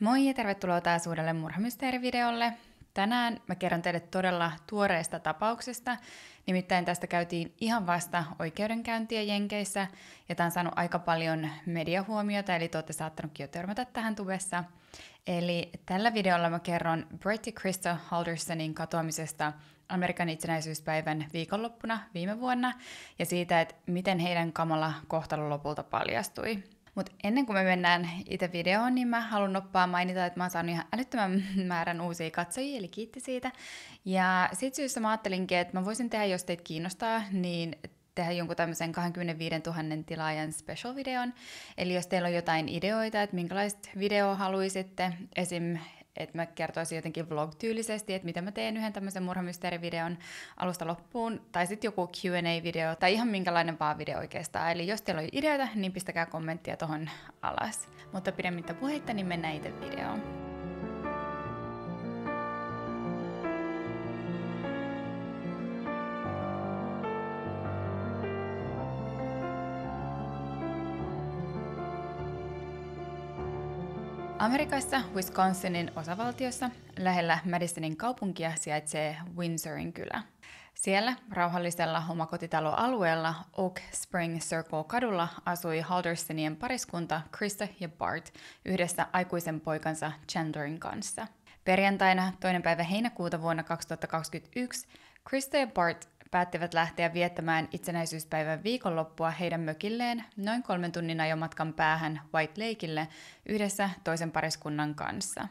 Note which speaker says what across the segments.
Speaker 1: Moi ja tervetuloa taas uudelle Murhamysteerivideolle. Tänään mä kerron teille todella tuoreesta tapauksesta, nimittäin tästä käytiin ihan vasta oikeudenkäyntiä Jenkeissä, ja tämä on saanut aika paljon mediahuomiota, eli te olette saattanutkin jo törmätä tähän tubessa. Eli tällä videolla mä kerron Bretty Crystal Haldersonin katoamisesta Amerikan itsenäisyyspäivän viikonloppuna viime vuonna, ja siitä, että miten heidän kamala kohtalo lopulta paljastui. Mutta ennen kuin me mennään itse videoon, niin mä haluan noppaa mainita, että mä oon saanut ihan älyttömän määrän uusia katsojia, eli kiitti siitä. Ja sit syystä mä ajattelinkin, että mä voisin tehdä, jos teitä kiinnostaa, niin tehdä jonkun tämmöisen 25 000 tilaajan special-videon. Eli jos teillä on jotain ideoita, että minkälaista videoa haluaisitte, esim että mä kertoisin jotenkin vlog-tyylisesti, että mitä mä teen yhden tämmöisen murhamysteerivideon alusta loppuun, tai sitten joku Q&A-video, tai ihan minkälainen vaan video oikeastaan. Eli jos teillä on ideoita, niin pistäkää kommenttia tuohon alas. Mutta pidemmittä puheitta, niin mennään itse videoon. Amerikassa Wisconsinin osavaltiossa lähellä Madisonin kaupunkia sijaitsee Windsorin kylä. Siellä rauhallisella omakotitaloalueella Oak Spring Circle kadulla asui Haldersonien pariskunta Krista ja Bart yhdessä aikuisen poikansa Chandlerin kanssa. Perjantaina toinen päivä heinäkuuta vuonna 2021 Krista ja Bart päättivät lähteä viettämään itsenäisyyspäivän viikonloppua heidän mökilleen noin kolmen tunnin ajomatkan päähän White Lakeille yhdessä toisen pariskunnan kanssa.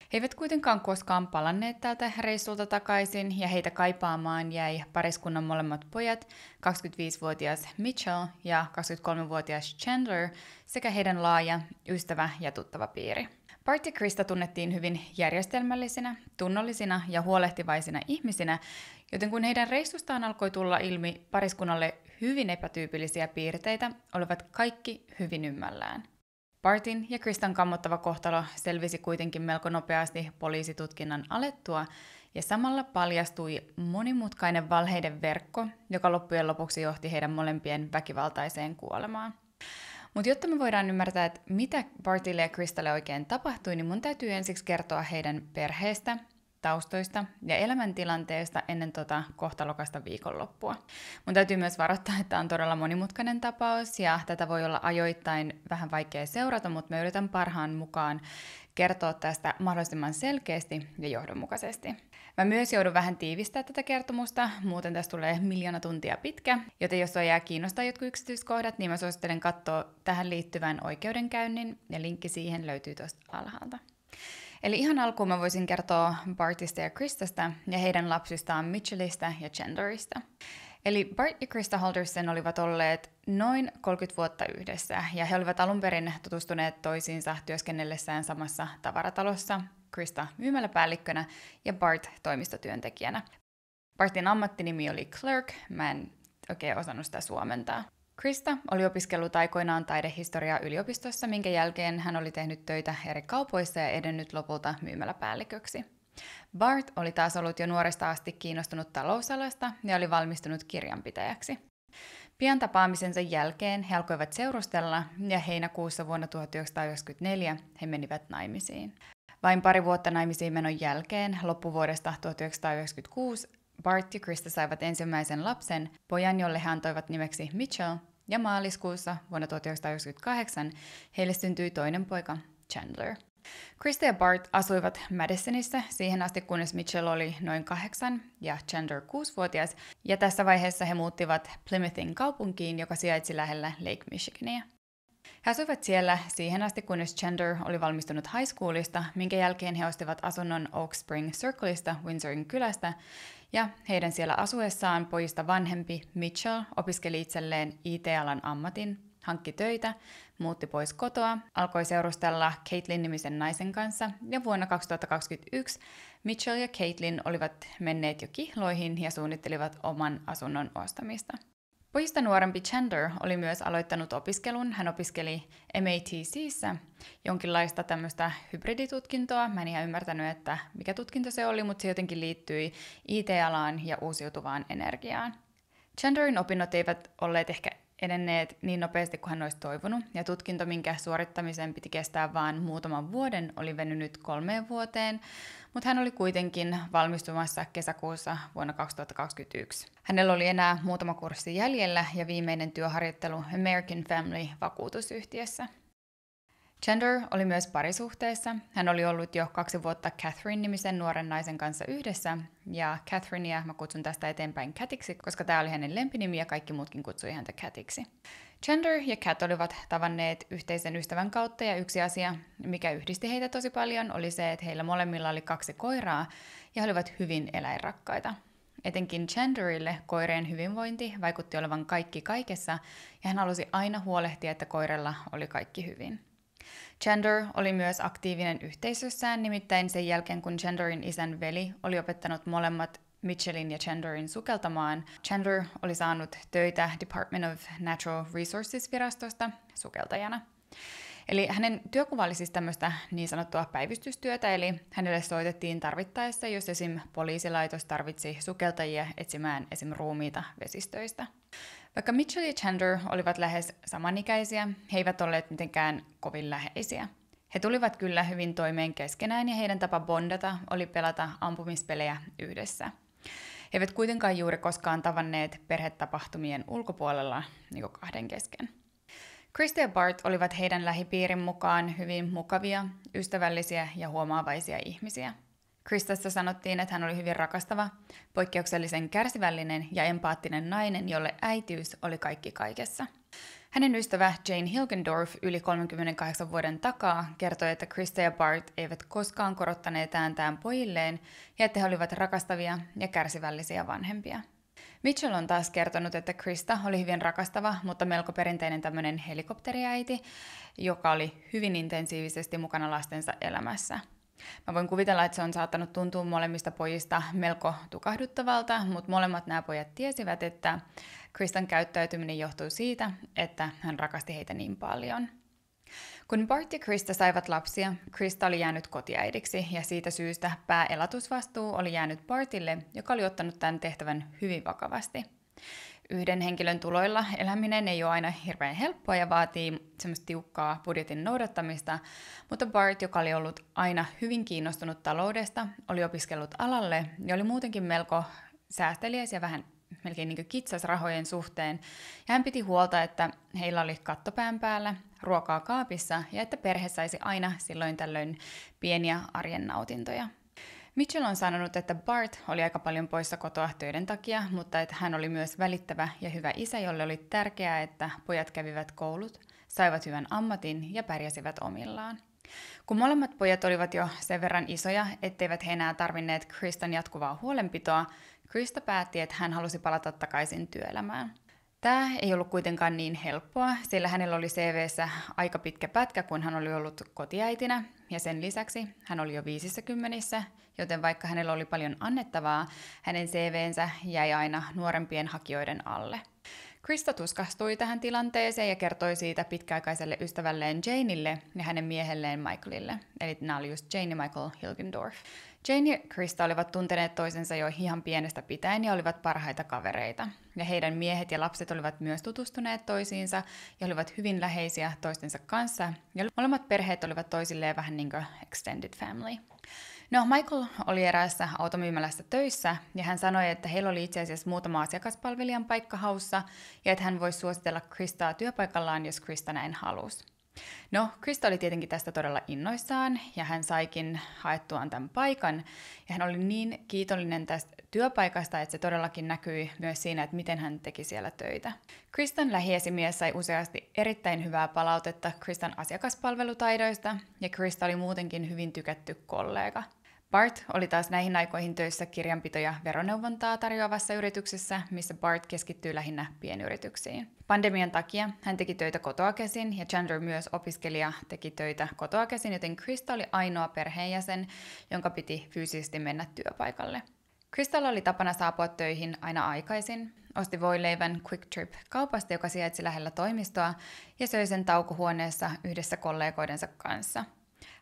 Speaker 1: He eivät kuitenkaan koskaan palanneet täältä reissulta takaisin ja heitä kaipaamaan jäi pariskunnan molemmat pojat, 25-vuotias Mitchell ja 23-vuotias Chandler sekä heidän laaja ystävä ja tuttava piiri. Party Krista tunnettiin hyvin järjestelmällisinä, tunnollisina ja huolehtivaisina ihmisinä, Joten kun heidän reissustaan alkoi tulla ilmi pariskunnalle hyvin epätyypillisiä piirteitä, olivat kaikki hyvin ymmällään. Partin ja Kristan kammottava kohtalo selvisi kuitenkin melko nopeasti poliisitutkinnan alettua, ja samalla paljastui monimutkainen valheiden verkko, joka loppujen lopuksi johti heidän molempien väkivaltaiseen kuolemaan. Mutta jotta me voidaan ymmärtää, että mitä Bartille ja Kristalle oikein tapahtui, niin mun täytyy ensiksi kertoa heidän perheestä taustoista ja elämäntilanteesta ennen tota kohtalokasta viikonloppua. Mun täytyy myös varoittaa, että on todella monimutkainen tapaus ja tätä voi olla ajoittain vähän vaikea seurata, mutta mä yritän parhaan mukaan kertoa tästä mahdollisimman selkeästi ja johdonmukaisesti. Mä myös joudun vähän tiivistää tätä kertomusta, muuten tästä tulee miljoona tuntia pitkä, joten jos on jää kiinnostaa jotkut yksityiskohdat, niin mä suosittelen katsoa tähän liittyvän oikeudenkäynnin ja linkki siihen löytyy tuosta alhaalta. Eli ihan alkuun mä voisin kertoa Bartista ja Kristasta ja heidän lapsistaan Mitchellista ja Chandlerista. Eli Bart ja Krista Holdersen olivat olleet noin 30 vuotta yhdessä, ja he olivat alun perin tutustuneet toisiinsa työskennellessään samassa tavaratalossa, Krista myymäläpäällikkönä ja Bart toimistotyöntekijänä. Bartin ammattinimi oli clerk, mä en oikein osannut sitä suomentaa. Krista oli opiskellut aikoinaan taidehistoriaa yliopistossa, minkä jälkeen hän oli tehnyt töitä eri kaupoissa ja edennyt lopulta myymäläpäälliköksi. Bart oli taas ollut jo nuoresta asti kiinnostunut talousalasta ja oli valmistunut kirjanpitäjäksi. Pian tapaamisensa jälkeen he alkoivat seurustella ja heinäkuussa vuonna 1994 he menivät naimisiin. Vain pari vuotta naimisiin menon jälkeen loppuvuodesta 1996 Bart ja Krista saivat ensimmäisen lapsen, pojan, jolle he antoivat nimeksi Mitchell, ja maaliskuussa vuonna 1998 heille syntyi toinen poika, Chandler. Krista ja Bart asuivat Madisonissa siihen asti, kunnes Mitchell oli noin kahdeksan ja Chandler kuusi-vuotias, ja tässä vaiheessa he muuttivat Plymouthin kaupunkiin, joka sijaitsi lähellä Lake Michigania. He asuivat siellä siihen asti, kunnes Chandler oli valmistunut high schoolista, minkä jälkeen he ostivat asunnon Oak Spring Circleista Windsorin kylästä, ja heidän siellä asuessaan pojista vanhempi Mitchell opiskeli itselleen IT-alan ammatin, hankki töitä, muutti pois kotoa, alkoi seurustella Caitlin-nimisen naisen kanssa, ja vuonna 2021 Mitchell ja Caitlin olivat menneet jo kihloihin ja suunnittelivat oman asunnon ostamista. Pojista nuorempi Chandler oli myös aloittanut opiskelun. Hän opiskeli MATCissä jonkinlaista tämmöistä hybriditutkintoa. Mä en ihan ymmärtänyt, että mikä tutkinto se oli, mutta se jotenkin liittyi IT-alaan ja uusiutuvaan energiaan. Chandlerin opinnot eivät olleet ehkä edenneet niin nopeasti kuin hän olisi toivonut, ja tutkinto, minkä suorittamisen piti kestää vain muutaman vuoden, oli venynyt kolmeen vuoteen, mutta hän oli kuitenkin valmistumassa kesäkuussa vuonna 2021. Hänellä oli enää muutama kurssi jäljellä ja viimeinen työharjoittelu American Family vakuutusyhtiössä. Chandler oli myös parisuhteessa. Hän oli ollut jo kaksi vuotta Catherine-nimisen nuoren naisen kanssa yhdessä, ja Catherinea mä kutsun tästä eteenpäin Catiksi, koska tämä oli hänen lempinimi ja kaikki muutkin kutsui häntä Catiksi. Chandler ja Kat olivat tavanneet yhteisen ystävän kautta ja yksi asia, mikä yhdisti heitä tosi paljon, oli se, että heillä molemmilla oli kaksi koiraa ja he olivat hyvin eläinrakkaita. Etenkin Chandlerille koireen hyvinvointi vaikutti olevan kaikki kaikessa ja hän halusi aina huolehtia, että koirella oli kaikki hyvin. Chandler oli myös aktiivinen yhteisössään, nimittäin sen jälkeen kun Chandlerin isän veli oli opettanut molemmat Mitchellin ja Chandlerin sukeltamaan. Chandler oli saanut töitä Department of Natural Resources-virastosta sukeltajana. Eli hänen työkuva oli siis tämmöistä niin sanottua päivystystyötä, eli hänelle soitettiin tarvittaessa, jos esim. poliisilaitos tarvitsi sukeltajia etsimään esim. ruumiita vesistöistä. Vaikka Mitchell ja Chandler olivat lähes samanikäisiä, he eivät olleet mitenkään kovin läheisiä. He tulivat kyllä hyvin toimeen keskenään ja heidän tapa bondata oli pelata ampumispelejä yhdessä – he eivät kuitenkaan juuri koskaan tavanneet perhetapahtumien ulkopuolella niin kahden kesken. Kristi ja Bart olivat heidän lähipiirin mukaan hyvin mukavia, ystävällisiä ja huomaavaisia ihmisiä. Kristassa sanottiin, että hän oli hyvin rakastava, poikkeuksellisen kärsivällinen ja empaattinen nainen, jolle äitiys oli kaikki kaikessa – hänen ystävä Jane Hilgendorf yli 38 vuoden takaa kertoi, että Krista ja Bart eivät koskaan korottaneet ääntään pojilleen ja että he olivat rakastavia ja kärsivällisiä vanhempia. Mitchell on taas kertonut, että Krista oli hyvin rakastava, mutta melko perinteinen tämmöinen helikopteriäiti, joka oli hyvin intensiivisesti mukana lastensa elämässä – Mä voin kuvitella, että se on saattanut tuntua molemmista pojista melko tukahduttavalta, mutta molemmat nämä pojat tiesivät, että Kristan käyttäytyminen johtuu siitä, että hän rakasti heitä niin paljon. Kun Bart ja Krista saivat lapsia, Krista oli jäänyt kotiäidiksi ja siitä syystä pääelatusvastuu oli jäänyt Bartille, joka oli ottanut tämän tehtävän hyvin vakavasti yhden henkilön tuloilla eläminen ei ole aina hirveän helppoa ja vaatii semmoista tiukkaa budjetin noudattamista, mutta Bart, joka oli ollut aina hyvin kiinnostunut taloudesta, oli opiskellut alalle ja oli muutenkin melko säästeliäs ja vähän melkein niin kitsas rahojen suhteen, ja hän piti huolta, että heillä oli kattopään päällä, ruokaa kaapissa ja että perhe saisi aina silloin tällöin pieniä arjen nautintoja. Mitchell on sanonut, että Bart oli aika paljon poissa kotoa töiden takia, mutta että hän oli myös välittävä ja hyvä isä, jolle oli tärkeää, että pojat kävivät koulut, saivat hyvän ammatin ja pärjäsivät omillaan. Kun molemmat pojat olivat jo sen verran isoja, etteivät he enää tarvinneet Kristan jatkuvaa huolenpitoa, Krista päätti, että hän halusi palata takaisin työelämään. Tämä ei ollut kuitenkaan niin helppoa, sillä hänellä oli CVssä aika pitkä pätkä, kun hän oli ollut kotiäitinä, ja sen lisäksi hän oli jo kymmenissä, joten vaikka hänellä oli paljon annettavaa, hänen CVnsä jäi aina nuorempien hakijoiden alle. Krista tuskastui tähän tilanteeseen ja kertoi siitä pitkäaikaiselle ystävälleen Janeille ja hänen miehelleen Michaelille. Eli nämä oli just Jane ja Michael Hilgendorf. Jane ja Krista olivat tunteneet toisensa jo ihan pienestä pitäen ja olivat parhaita kavereita. Ja heidän miehet ja lapset olivat myös tutustuneet toisiinsa ja olivat hyvin läheisiä toistensa kanssa. Ja molemmat perheet olivat toisilleen vähän niin kuin extended family. No, Michael oli eräässä automyymälässä töissä ja hän sanoi, että heillä oli itse asiassa muutama asiakaspalvelijan paikka haussa ja että hän voisi suositella Kristaa työpaikallaan, jos Krista näin halusi. No, Krista oli tietenkin tästä todella innoissaan ja hän saikin haettuaan tämän paikan. Ja hän oli niin kiitollinen tästä työpaikasta, että se todellakin näkyi myös siinä, että miten hän teki siellä töitä. Kristan lähiesimies sai useasti erittäin hyvää palautetta Kristan asiakaspalvelutaidoista ja Krista oli muutenkin hyvin tykätty kollega – Bart oli taas näihin aikoihin töissä kirjanpito- ja veroneuvontaa tarjoavassa yrityksessä, missä Bart keskittyy lähinnä pienyrityksiin. Pandemian takia hän teki töitä kotoa käsin ja Chandler myös opiskelija teki töitä kotoa käsin, joten Krista oli ainoa perheenjäsen, jonka piti fyysisesti mennä työpaikalle. Kristalla oli tapana saapua töihin aina aikaisin, osti voileivän Quick Trip kaupasta, joka sijaitsi lähellä toimistoa, ja söi sen taukohuoneessa yhdessä kollegoidensa kanssa –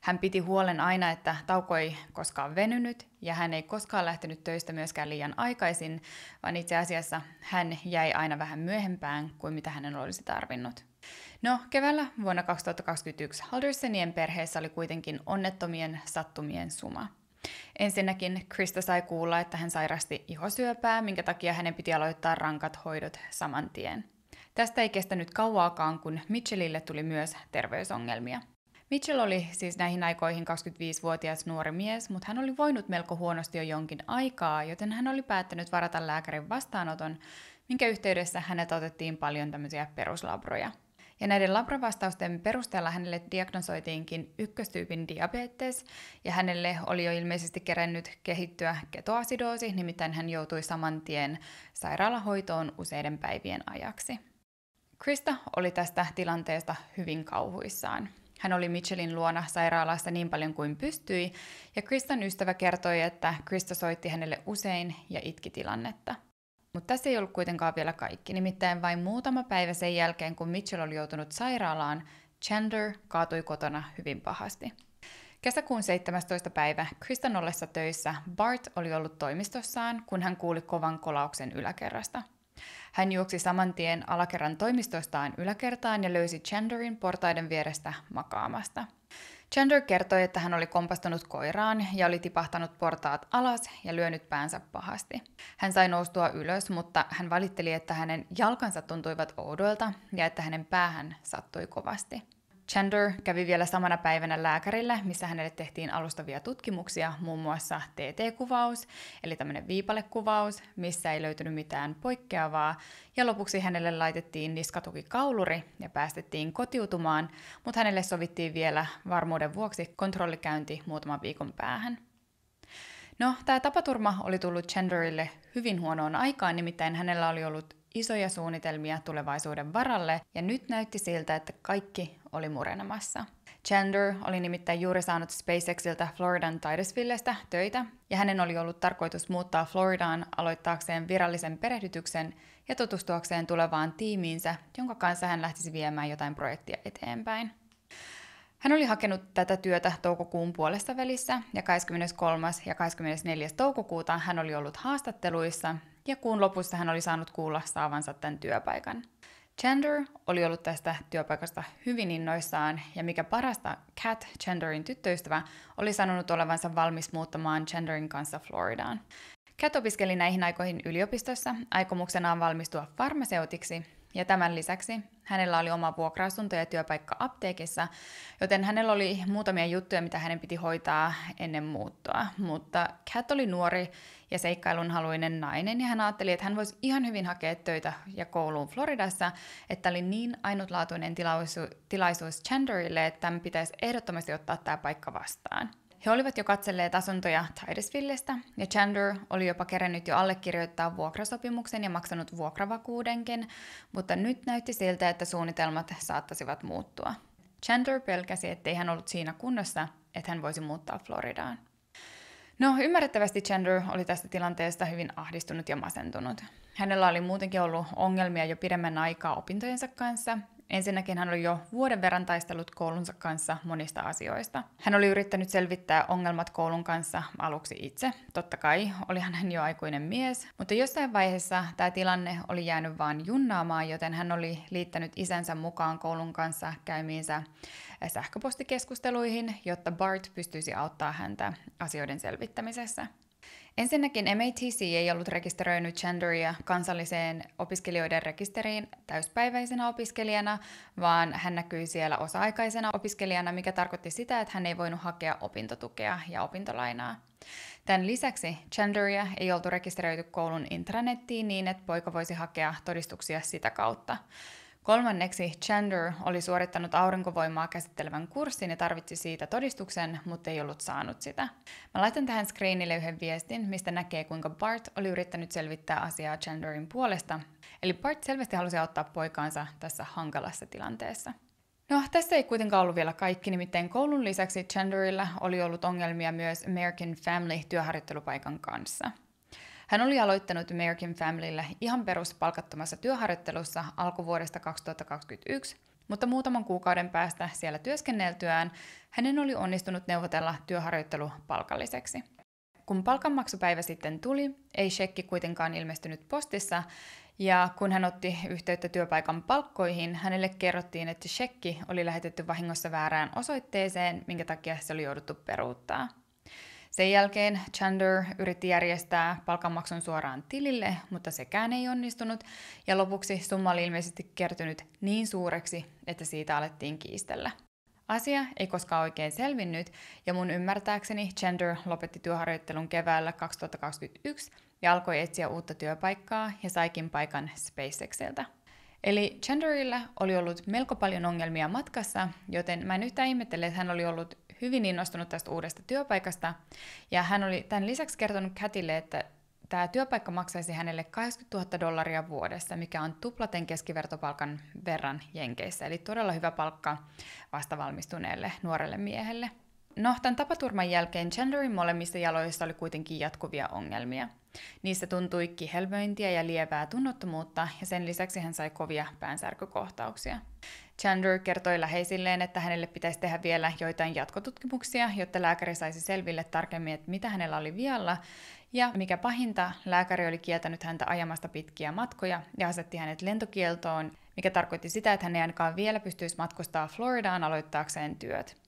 Speaker 1: hän piti huolen aina, että tauko ei koskaan venynyt ja hän ei koskaan lähtenyt töistä myöskään liian aikaisin, vaan itse asiassa hän jäi aina vähän myöhempään kuin mitä hänen olisi tarvinnut. No, keväällä vuonna 2021 Haldersenien perheessä oli kuitenkin onnettomien sattumien suma. Ensinnäkin Krista sai kuulla, että hän sairasti ihosyöpää, minkä takia hänen piti aloittaa rankat hoidot saman tien. Tästä ei kestänyt kauaakaan, kun Mitchellille tuli myös terveysongelmia – Mitchell oli siis näihin aikoihin 25-vuotias nuori mies, mutta hän oli voinut melko huonosti jo jonkin aikaa, joten hän oli päättänyt varata lääkärin vastaanoton, minkä yhteydessä hänet otettiin paljon tämmöisiä peruslabroja. Ja näiden labravastausten perusteella hänelle diagnosoitiinkin ykköstyypin diabetes, ja hänelle oli jo ilmeisesti kerännyt kehittyä ketoasidoosi, nimittäin hän joutui saman tien sairaalahoitoon useiden päivien ajaksi. Krista oli tästä tilanteesta hyvin kauhuissaan. Hän oli Mitchellin luona sairaalassa niin paljon kuin pystyi, ja Kristan ystävä kertoi, että Krista soitti hänelle usein ja itki tilannetta. Mutta tässä ei ollut kuitenkaan vielä kaikki, nimittäin vain muutama päivä sen jälkeen, kun Mitchell oli joutunut sairaalaan, Chandler kaatui kotona hyvin pahasti. Kesäkuun 17. päivä Kristan ollessa töissä Bart oli ollut toimistossaan, kun hän kuuli kovan kolauksen yläkerrasta – hän juoksi saman tien alakerran toimistostaan yläkertaan ja löysi Chanderin portaiden vierestä makaamasta. Chander kertoi, että hän oli kompastunut koiraan ja oli tipahtanut portaat alas ja lyönyt päänsä pahasti. Hän sai noustua ylös, mutta hän valitteli, että hänen jalkansa tuntuivat oudoilta ja että hänen päähän sattui kovasti. Chandler kävi vielä samana päivänä lääkärillä, missä hänelle tehtiin alustavia tutkimuksia, muun muassa TT-kuvaus, eli tämmöinen viipalekuvaus, missä ei löytynyt mitään poikkeavaa, ja lopuksi hänelle laitettiin niskatukikauluri ja päästettiin kotiutumaan, mutta hänelle sovittiin vielä varmuuden vuoksi kontrollikäynti muutaman viikon päähän. No, tämä tapaturma oli tullut Chandlerille hyvin huonoon aikaan, nimittäin hänellä oli ollut isoja suunnitelmia tulevaisuuden varalle, ja nyt näytti siltä, että kaikki oli murenemassa. Chandler oli nimittäin juuri saanut SpaceXiltä Floridan Titusvillestä töitä, ja hänen oli ollut tarkoitus muuttaa Floridaan aloittaakseen virallisen perehdytyksen ja tutustuakseen tulevaan tiimiinsä, jonka kanssa hän lähtisi viemään jotain projektia eteenpäin. Hän oli hakenut tätä työtä toukokuun puolessa välissä ja 23. ja 24. toukokuuta hän oli ollut haastatteluissa ja kuun lopussa hän oli saanut kuulla saavansa tämän työpaikan. Chandler oli ollut tästä työpaikasta hyvin innoissaan, ja mikä parasta, Kat, Chandlerin tyttöystävä, oli sanonut olevansa valmis muuttamaan Chandlerin kanssa Floridaan. Kat opiskeli näihin aikoihin yliopistossa aikomuksenaan valmistua farmaseutiksi, ja tämän lisäksi hänellä oli oma vuokra-asunto ja työpaikka apteekissa, joten hänellä oli muutamia juttuja, mitä hänen piti hoitaa ennen muuttoa. Mutta Kat oli nuori ja seikkailunhaluinen nainen ja hän ajatteli, että hän voisi ihan hyvin hakea töitä ja kouluun Floridassa, että oli niin ainutlaatuinen tilaisu- tilaisuus Chandlerille, että hän pitäisi ehdottomasti ottaa tämä paikka vastaan – he olivat jo katselleet asuntoja Titusvillestä, ja Chandler oli jopa kerännyt jo allekirjoittaa vuokrasopimuksen ja maksanut vuokravakuudenkin, mutta nyt näytti siltä, että suunnitelmat saattaisivat muuttua. Chandler pelkäsi, ettei hän ollut siinä kunnossa, että hän voisi muuttaa Floridaan. No, ymmärrettävästi Chandler oli tästä tilanteesta hyvin ahdistunut ja masentunut. Hänellä oli muutenkin ollut ongelmia jo pidemmän aikaa opintojensa kanssa, Ensinnäkin hän oli jo vuoden verran taistellut koulunsa kanssa monista asioista. Hän oli yrittänyt selvittää ongelmat koulun kanssa aluksi itse. Totta kai, oli hän jo aikuinen mies, mutta jossain vaiheessa tämä tilanne oli jäänyt vaan junnaamaan, joten hän oli liittänyt isänsä mukaan koulun kanssa käymiinsä sähköpostikeskusteluihin, jotta Bart pystyisi auttaa häntä asioiden selvittämisessä. Ensinnäkin MATC ei ollut rekisteröinyt Chandoria kansalliseen opiskelijoiden rekisteriin täyspäiväisenä opiskelijana, vaan hän näkyi siellä osa-aikaisena opiskelijana, mikä tarkoitti sitä, että hän ei voinut hakea opintotukea ja opintolainaa. Tämän lisäksi Chandoria ei oltu rekisteröity koulun intranettiin niin, että poika voisi hakea todistuksia sitä kautta. Kolmanneksi Chandler oli suorittanut aurinkovoimaa käsittelevän kurssin ja tarvitsi siitä todistuksen, mutta ei ollut saanut sitä. Mä laitan tähän screenille yhden viestin, mistä näkee kuinka Bart oli yrittänyt selvittää asiaa Chandlerin puolesta. Eli Bart selvästi halusi auttaa poikaansa tässä hankalassa tilanteessa. No, tässä ei kuitenkaan ollut vielä kaikki, nimittäin koulun lisäksi Chandlerilla oli ollut ongelmia myös American Family työharjoittelupaikan kanssa. Hän oli aloittanut American Familylle ihan peruspalkattomassa työharjoittelussa alkuvuodesta 2021, mutta muutaman kuukauden päästä siellä työskenneltyään hänen oli onnistunut neuvotella työharjoittelu palkalliseksi. Kun palkanmaksupäivä sitten tuli, ei shekki kuitenkaan ilmestynyt postissa, ja kun hän otti yhteyttä työpaikan palkkoihin, hänelle kerrottiin, että shekki oli lähetetty vahingossa väärään osoitteeseen, minkä takia se oli jouduttu peruuttaa. Sen jälkeen Chandler yritti järjestää palkanmaksun suoraan tilille, mutta sekään ei onnistunut, ja lopuksi summa oli ilmeisesti kertynyt niin suureksi, että siitä alettiin kiistellä. Asia ei koskaan oikein selvinnyt, ja mun ymmärtääkseni Chandler lopetti työharjoittelun keväällä 2021 ja alkoi etsiä uutta työpaikkaa ja saikin paikan SpaceXiltä. Eli Chandlerilla oli ollut melko paljon ongelmia matkassa, joten mä en yhtään ihmettele, että hän oli ollut hyvin innostunut tästä uudesta työpaikasta. Ja hän oli tämän lisäksi kertonut Kätille, että tämä työpaikka maksaisi hänelle 80 000 dollaria vuodessa, mikä on tuplaten keskivertopalkan verran Jenkeissä. Eli todella hyvä palkka vastavalmistuneelle nuorelle miehelle. No, tämän tapaturman jälkeen genderin molemmissa jaloissa oli kuitenkin jatkuvia ongelmia. Niissä tuntui kihelmöintiä ja lievää tunnottomuutta, ja sen lisäksi hän sai kovia päänsärkökohtauksia. Chandler kertoi läheisilleen, että hänelle pitäisi tehdä vielä joitain jatkotutkimuksia, jotta lääkäri saisi selville tarkemmin, että mitä hänellä oli vialla. Ja mikä pahinta, lääkäri oli kieltänyt häntä ajamasta pitkiä matkoja ja asetti hänet lentokieltoon, mikä tarkoitti sitä, että hän ei ainakaan vielä pystyisi matkustaa Floridaan aloittaakseen työt.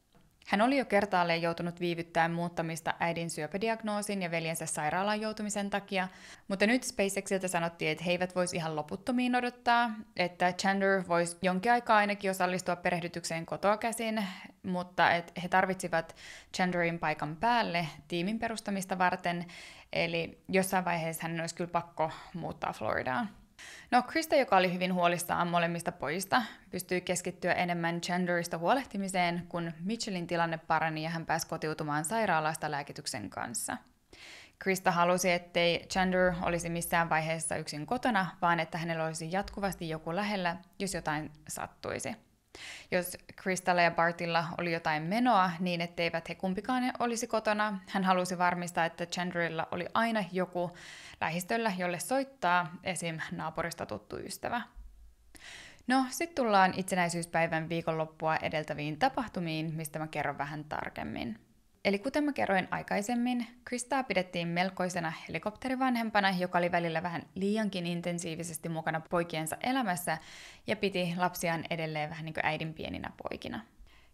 Speaker 1: Hän oli jo kertaalleen joutunut viivyttämään muuttamista äidin syöpädiagnoosin ja veljensä sairaalaan joutumisen takia, mutta nyt SpaceXiltä sanottiin, että he eivät voisi ihan loputtomiin odottaa, että Chandler voisi jonkin aikaa ainakin osallistua perehdytykseen kotoa käsin, mutta että he tarvitsivat Chandlerin paikan päälle tiimin perustamista varten, eli jossain vaiheessa hän olisi kyllä pakko muuttaa Floridaan. No Krista, joka oli hyvin huolissaan molemmista pojista, pystyi keskittyä enemmän genderista huolehtimiseen, kun Mitchellin tilanne parani ja hän pääsi kotiutumaan sairaalasta lääkityksen kanssa. Krista halusi, ettei gender olisi missään vaiheessa yksin kotona, vaan että hänellä olisi jatkuvasti joku lähellä, jos jotain sattuisi. Jos Kristalla ja Bartilla oli jotain menoa niin, etteivät he kumpikaan olisi kotona, hän halusi varmistaa, että Chandrilla oli aina joku lähistöllä, jolle soittaa, esim. naapurista tuttu ystävä. No, sitten tullaan itsenäisyyspäivän viikonloppua edeltäviin tapahtumiin, mistä mä kerron vähän tarkemmin. Eli kuten mä kerroin aikaisemmin, Kristaa pidettiin melkoisena helikopterivanhempana, joka oli välillä vähän liiankin intensiivisesti mukana poikiensa elämässä ja piti lapsiaan edelleen vähän niin kuin äidin pieninä poikina.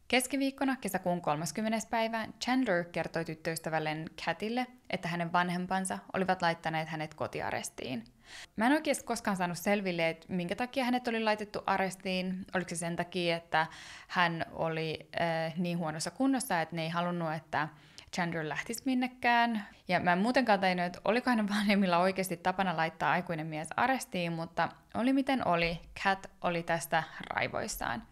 Speaker 1: Keskiviikkona kesäkuun 30. päivä Chandler kertoi tyttöystävälleen Catille, että hänen vanhempansa olivat laittaneet hänet kotiarestiin – Mä en oikeasti koskaan saanut selville, että minkä takia hänet oli laitettu arestiin. Oliko se sen takia, että hän oli äh, niin huonossa kunnossa, että ne ei halunnut, että Chandler lähtisi minnekään. Ja mä en muutenkaan tajunnut, että oliko hänen vanhemmilla oikeasti tapana laittaa aikuinen mies arestiin, mutta oli miten oli, Cat oli tästä raivoissaan.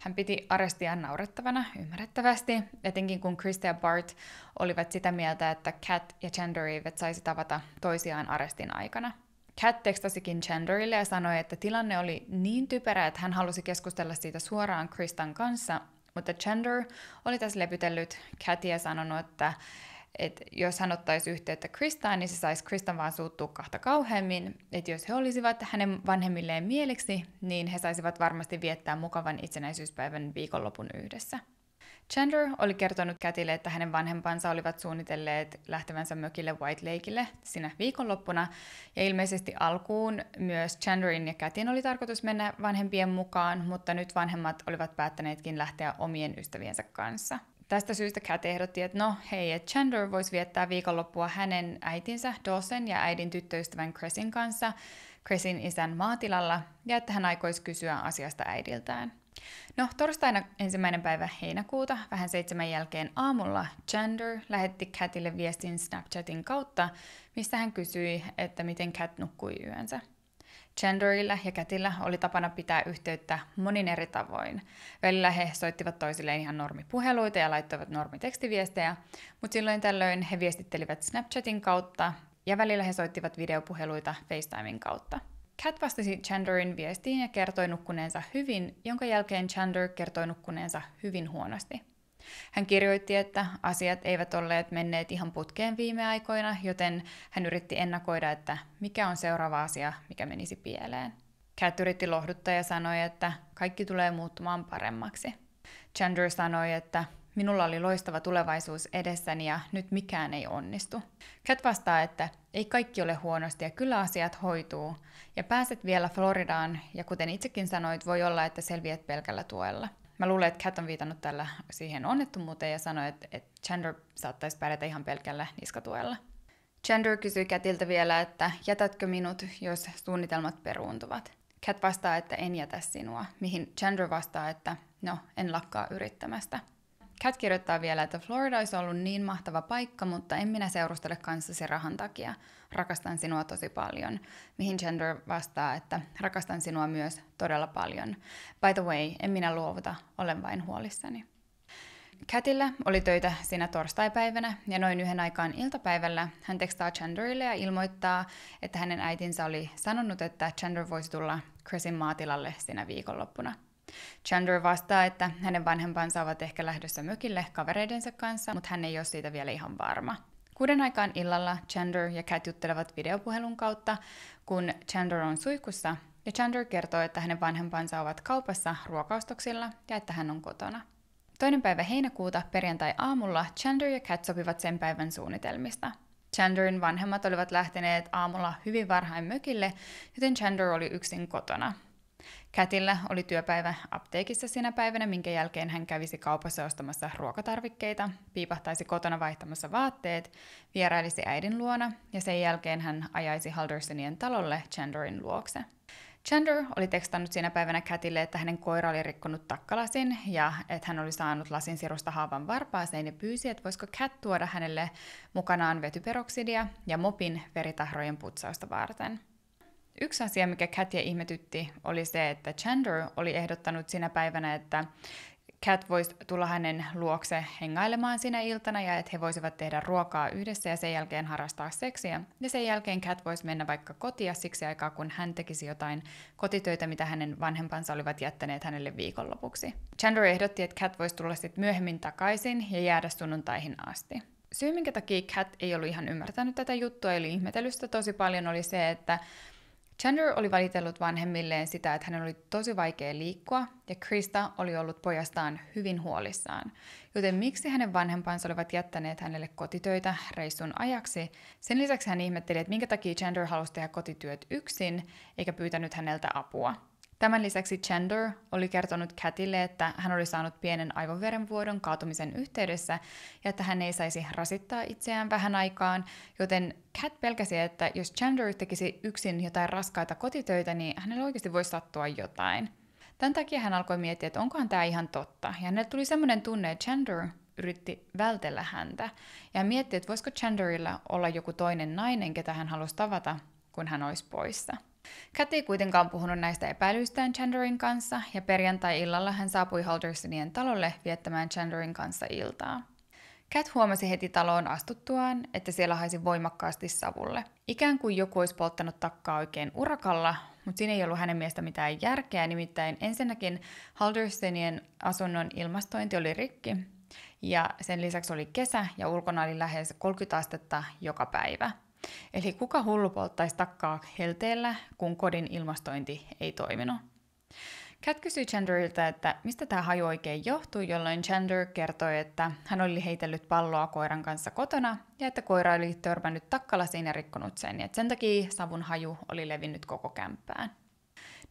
Speaker 1: Hän piti arestia naurettavana, ymmärrettävästi, etenkin kun Krista ja Bart olivat sitä mieltä, että Cat ja Chandler eivät saisi tavata toisiaan arestin aikana. Kat tekstasikin Chandlerille ja sanoi, että tilanne oli niin typerä, että hän halusi keskustella siitä suoraan Kristan kanssa, mutta Chandler oli tässä lepytellyt Katia ja sanonut, että, että jos hän ottaisi yhteyttä Kristaan, niin se saisi Kristan vaan suuttua kahta kauheammin, että jos he olisivat hänen vanhemmilleen mieliksi, niin he saisivat varmasti viettää mukavan itsenäisyyspäivän viikonlopun yhdessä. Chandler oli kertonut Kätille, että hänen vanhempansa olivat suunnitelleet lähtevänsä mökille White Lakeille sinä viikonloppuna, ja ilmeisesti alkuun myös Chandlerin ja Kätin oli tarkoitus mennä vanhempien mukaan, mutta nyt vanhemmat olivat päättäneetkin lähteä omien ystäviensä kanssa. Tästä syystä Kat ehdotti, että no hei, että Chandler voisi viettää viikonloppua hänen äitinsä Dawson ja äidin tyttöystävän Chrisin kanssa Chrisin isän maatilalla, ja että hän aikoisi kysyä asiasta äidiltään. No, torstaina ensimmäinen päivä heinäkuuta vähän seitsemän jälkeen aamulla Chander lähetti Catille viestin Snapchatin kautta, missä hän kysyi, että miten Cat nukkui yönsä. Chanderilla ja Catilla oli tapana pitää yhteyttä monin eri tavoin. Välillä he soittivat toisilleen ihan normipuheluita ja laittoivat normitekstiviestejä, mutta silloin tällöin he viestittelivät Snapchatin kautta ja välillä he soittivat videopuheluita FaceTimein kautta – Kat vastasi Chandorin viestiin ja kertoi nukkuneensa hyvin, jonka jälkeen Chandor kertoi nukkuneensa hyvin huonosti. Hän kirjoitti, että asiat eivät olleet menneet ihan putkeen viime aikoina, joten hän yritti ennakoida, että mikä on seuraava asia, mikä menisi pieleen. Kat yritti lohduttaa ja sanoi, että kaikki tulee muuttumaan paremmaksi. Chandler sanoi, että Minulla oli loistava tulevaisuus edessäni ja nyt mikään ei onnistu. Kat vastaa, että ei kaikki ole huonosti ja kyllä asiat hoituu. Ja pääset vielä Floridaan ja kuten itsekin sanoit, voi olla, että selviät pelkällä tuella. Mä luulen, että Kat on viitannut tällä siihen onnettomuuteen ja sanoi, että, Chandler saattaisi pärjätä ihan pelkällä niskatuella. Chandler kysyy Catiltä vielä, että jätätkö minut, jos suunnitelmat peruuntuvat. Kat vastaa, että en jätä sinua, mihin Chandler vastaa, että no, en lakkaa yrittämästä. Kat kirjoittaa vielä, että Florida olisi ollut niin mahtava paikka, mutta en minä seurustele kanssasi rahan takia. Rakastan sinua tosi paljon. Mihin Gender vastaa, että rakastan sinua myös todella paljon. By the way, en minä luovuta, olen vain huolissani. Katilla oli töitä siinä torstaipäivänä ja noin yhden aikaan iltapäivällä hän tekstaa Chandlerille ja ilmoittaa, että hänen äitinsä oli sanonut, että Chandler voisi tulla Chrisin maatilalle sinä viikonloppuna – Chandra vastaa, että hänen vanhempansa ovat ehkä lähdössä mökille kavereidensa kanssa, mutta hän ei ole siitä vielä ihan varma. Kuuden aikaan illalla Chandler ja Kat juttelevat videopuhelun kautta, kun Chandler on suihkussa, ja Chandler kertoo, että hänen vanhempansa ovat kaupassa ruokaustoksilla ja että hän on kotona. Toinen päivä heinäkuuta perjantai-aamulla Chandler ja Kat sopivat sen päivän suunnitelmista. Chandlerin vanhemmat olivat lähteneet aamulla hyvin varhain mökille, joten Chandler oli yksin kotona. Kätillä oli työpäivä apteekissa sinä päivänä, minkä jälkeen hän kävisi kaupassa ostamassa ruokatarvikkeita, piipahtaisi kotona vaihtamassa vaatteet, vierailisi äidin luona ja sen jälkeen hän ajaisi Haldersonien talolle Chandorin luokse. Chandler oli tekstannut sinä päivänä Kätille, että hänen koira oli rikkonut takkalasin ja että hän oli saanut lasin sirusta haavan varpaaseen ja pyysi, että voisiko Cat tuoda hänelle mukanaan vetyperoksidia ja mopin veritahrojen putsausta varten. Yksi asia, mikä Katia ihmetytti, oli se, että Chandler oli ehdottanut sinä päivänä, että Kat voisi tulla hänen luokse hengailemaan sinä iltana ja että he voisivat tehdä ruokaa yhdessä ja sen jälkeen harrastaa seksiä. Ja sen jälkeen Kat voisi mennä vaikka kotia siksi aikaa, kun hän tekisi jotain kotitöitä, mitä hänen vanhempansa olivat jättäneet hänelle viikonlopuksi. Chandler ehdotti, että Kat voisi tulla sitten myöhemmin takaisin ja jäädä sunnuntaihin asti. Syy, minkä takia Kat ei ollut ihan ymmärtänyt tätä juttua, eli ihmetellystä tosi paljon, oli se, että Chandler oli valitellut vanhemmilleen sitä, että hänen oli tosi vaikea liikkua ja Krista oli ollut pojastaan hyvin huolissaan. Joten miksi hänen vanhempansa olivat jättäneet hänelle kotitöitä reissun ajaksi? Sen lisäksi hän ihmetteli, että minkä takia Chandler halusi tehdä kotityöt yksin eikä pyytänyt häneltä apua. Tämän lisäksi Chandler oli kertonut Katille, että hän oli saanut pienen aivoverenvuodon kaatumisen yhteydessä ja että hän ei saisi rasittaa itseään vähän aikaan, joten Cat pelkäsi, että jos Chandler tekisi yksin jotain raskaita kotitöitä, niin hänellä oikeasti voisi sattua jotain. Tämän takia hän alkoi miettiä, että onkohan tämä ihan totta, ja hänelle tuli semmoinen tunne, että Chandler yritti vältellä häntä, ja hän mietti, että voisiko Chandlerilla olla joku toinen nainen, ketä hän halusi tavata, kun hän olisi poissa. Kathy ei kuitenkaan puhunut näistä epäilyistään Chandlerin kanssa, ja perjantai-illalla hän saapui Haldersonien talolle viettämään Chandlerin kanssa iltaa. Kat huomasi heti taloon astuttuaan, että siellä haisi voimakkaasti savulle. Ikään kuin joku olisi polttanut takkaa oikein urakalla, mutta siinä ei ollut hänen mielestä mitään järkeä, nimittäin ensinnäkin Haldersonien asunnon ilmastointi oli rikki, ja sen lisäksi oli kesä ja ulkona oli lähes 30 astetta joka päivä – Eli kuka hullu polttaisi takkaa helteellä, kun kodin ilmastointi ei toiminut? Kat kysyi Chanderilta, että mistä tämä haju oikein johtui, jolloin Chander kertoi, että hän oli heitellyt palloa koiran kanssa kotona ja että koira oli törmännyt takkalasiin ja rikkonut sen, ja sen takia savun haju oli levinnyt koko kämppään.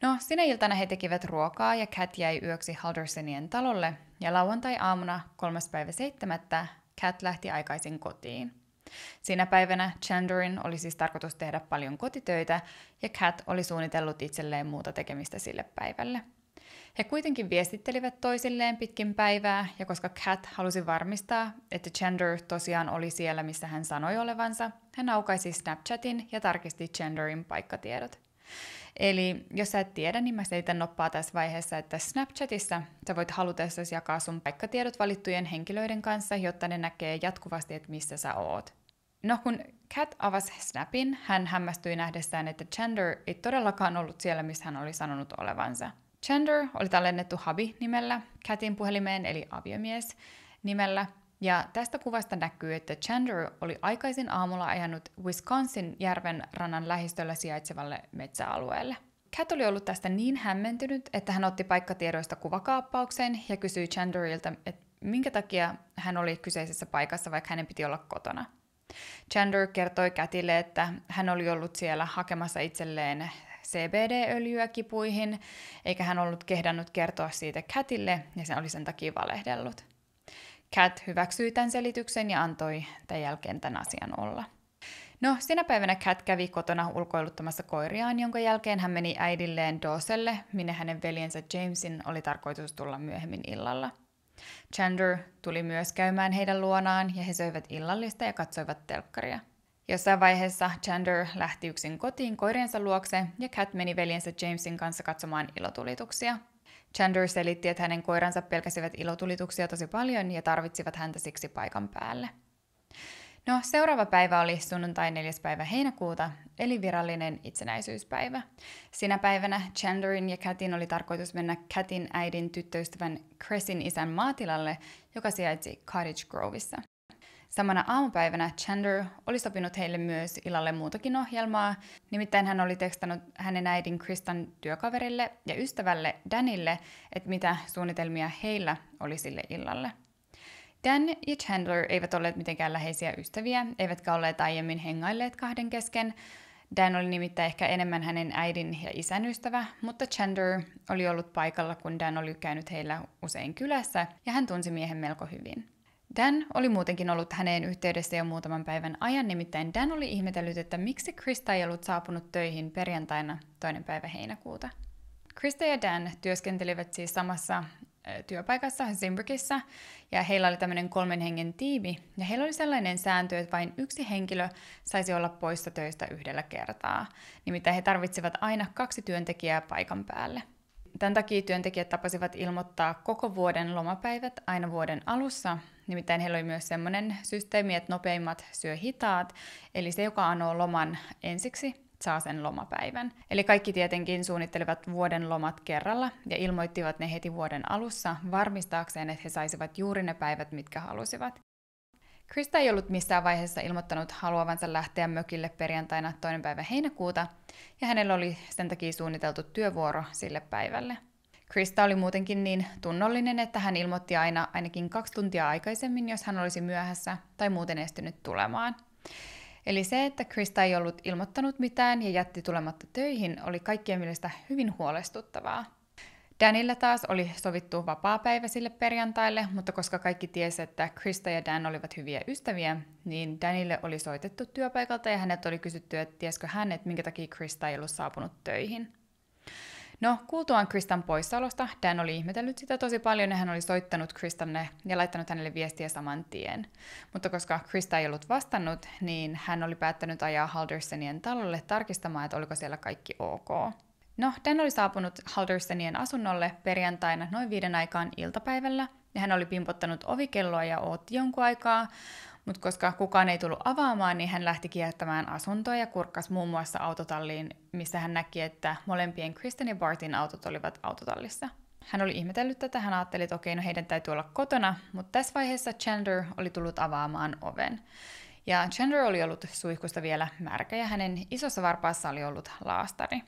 Speaker 1: No, sinä iltana he tekivät ruokaa ja Kat jäi yöksi Haldersenien talolle, ja lauantai-aamuna 3.7. Kat lähti aikaisin kotiin. Sinä päivänä Chandorin oli siis tarkoitus tehdä paljon kotitöitä, ja Cat oli suunnitellut itselleen muuta tekemistä sille päivälle. He kuitenkin viestittelivät toisilleen pitkin päivää, ja koska Cat halusi varmistaa, että Chandler tosiaan oli siellä, missä hän sanoi olevansa, hän aukaisi Snapchatin ja tarkisti Chandlerin paikkatiedot. Eli jos sä et tiedä, niin mä selitän noppaa tässä vaiheessa, että Snapchatissa sä voit halutessasi jakaa sun paikkatiedot valittujen henkilöiden kanssa, jotta ne näkee jatkuvasti, että missä sä oot. No kun Kat avasi Snapin, hän hämmästyi nähdessään, että Chandler ei todellakaan ollut siellä, missä hän oli sanonut olevansa. Chandler oli tallennettu Habi nimellä, Katin puhelimeen eli aviomies nimellä, ja tästä kuvasta näkyy, että Chandler oli aikaisin aamulla ajanut Wisconsin järven rannan lähistöllä sijaitsevalle metsäalueelle. Kat oli ollut tästä niin hämmentynyt, että hän otti paikkatiedoista kuvakaappauksen ja kysyi Chandlerilta, että minkä takia hän oli kyseisessä paikassa, vaikka hänen piti olla kotona. Chandler kertoi Kätille, että hän oli ollut siellä hakemassa itselleen CBD-öljyä kipuihin, eikä hän ollut kehdannut kertoa siitä Kätille, ja se oli sen takia valehdellut. Kat hyväksyi tämän selityksen ja antoi tämän jälkeen tämän asian olla. No, sinä päivänä Kat kävi kotona ulkoiluttamassa koiriaan, jonka jälkeen hän meni äidilleen Doselle, minne hänen veljensä Jamesin oli tarkoitus tulla myöhemmin illalla – Chandler tuli myös käymään heidän luonaan ja he söivät illallista ja katsoivat telkkaria. Jossain vaiheessa Chandler lähti yksin kotiin koirensa luokse ja Kat meni veljensä Jamesin kanssa katsomaan ilotulituksia. Chandler selitti, että hänen koiransa pelkäsivät ilotulituksia tosi paljon ja tarvitsivat häntä siksi paikan päälle. No, seuraava päivä oli sunnuntai 4. päivä heinäkuuta, eli virallinen itsenäisyyspäivä. Sinä päivänä Chandlerin ja Katin oli tarkoitus mennä Katin äidin tyttöystävän Cressin isän maatilalle, joka sijaitsi Cottage Groveissa. Samana aamupäivänä Chandler oli sopinut heille myös illalle muutakin ohjelmaa, nimittäin hän oli tekstannut hänen äidin Kristan työkaverille ja ystävälle Danille, että mitä suunnitelmia heillä oli sille illalle – Dan ja Chandler eivät olleet mitenkään läheisiä ystäviä, eivätkä olleet aiemmin hengailleet kahden kesken. Dan oli nimittäin ehkä enemmän hänen äidin ja isän ystävä, mutta Chandler oli ollut paikalla, kun Dan oli käynyt heillä usein kylässä, ja hän tunsi miehen melko hyvin. Dan oli muutenkin ollut häneen yhteydessä jo muutaman päivän ajan, nimittäin Dan oli ihmetellyt, että miksi Krista ei ollut saapunut töihin perjantaina toinen päivä heinäkuuta. Krista ja Dan työskentelivät siis samassa työpaikassa Zimbrickissä, ja heillä oli tämmöinen kolmen hengen tiimi, ja heillä oli sellainen sääntö, että vain yksi henkilö saisi olla poissa töistä yhdellä kertaa. Nimittäin he tarvitsivat aina kaksi työntekijää paikan päälle. Tämän takia työntekijät tapasivat ilmoittaa koko vuoden lomapäivät aina vuoden alussa. Nimittäin heillä oli myös sellainen systeemi, että nopeimmat syö hitaat, eli se, joka anoo loman ensiksi, saa sen lomapäivän. Eli kaikki tietenkin suunnittelivat vuoden lomat kerralla ja ilmoittivat ne heti vuoden alussa varmistaakseen, että he saisivat juuri ne päivät, mitkä halusivat. Krista ei ollut missään vaiheessa ilmoittanut haluavansa lähteä mökille perjantaina toinen päivä heinäkuuta, ja hänellä oli sen takia suunniteltu työvuoro sille päivälle. Krista oli muutenkin niin tunnollinen, että hän ilmoitti aina ainakin kaksi tuntia aikaisemmin, jos hän olisi myöhässä tai muuten estynyt tulemaan. Eli se, että Krista ei ollut ilmoittanut mitään ja jätti tulematta töihin, oli kaikkien mielestä hyvin huolestuttavaa. Danilla taas oli sovittu vapaa-päivä sille perjantaille, mutta koska kaikki tiesi, että Krista ja Dan olivat hyviä ystäviä, niin Danille oli soitettu työpaikalta ja hänet oli kysytty, että tiesikö hän, että minkä takia Krista ei ollut saapunut töihin. No, kuultuaan Kristan poissaolosta, Dan oli ihmetellyt sitä tosi paljon ja hän oli soittanut Kristanne ja laittanut hänelle viestiä saman tien. Mutta koska Krista ei ollut vastannut, niin hän oli päättänyt ajaa Haldersenien talolle tarkistamaan, että oliko siellä kaikki ok. No, Dan oli saapunut Haldersenien asunnolle perjantaina noin viiden aikaan iltapäivällä ja hän oli pimpottanut ovikelloa ja otti jonkun aikaa, mutta koska kukaan ei tullut avaamaan, niin hän lähti kiertämään asuntoa ja kurkkasi muun muassa autotalliin, missä hän näki, että molempien Kristen ja Bartin autot olivat autotallissa. Hän oli ihmetellyt tätä, hän ajatteli, että okei, no heidän täytyy olla kotona, mutta tässä vaiheessa Chandler oli tullut avaamaan oven. Ja Chandler oli ollut suihkusta vielä märkä ja hänen isossa varpaassa oli ollut laastari.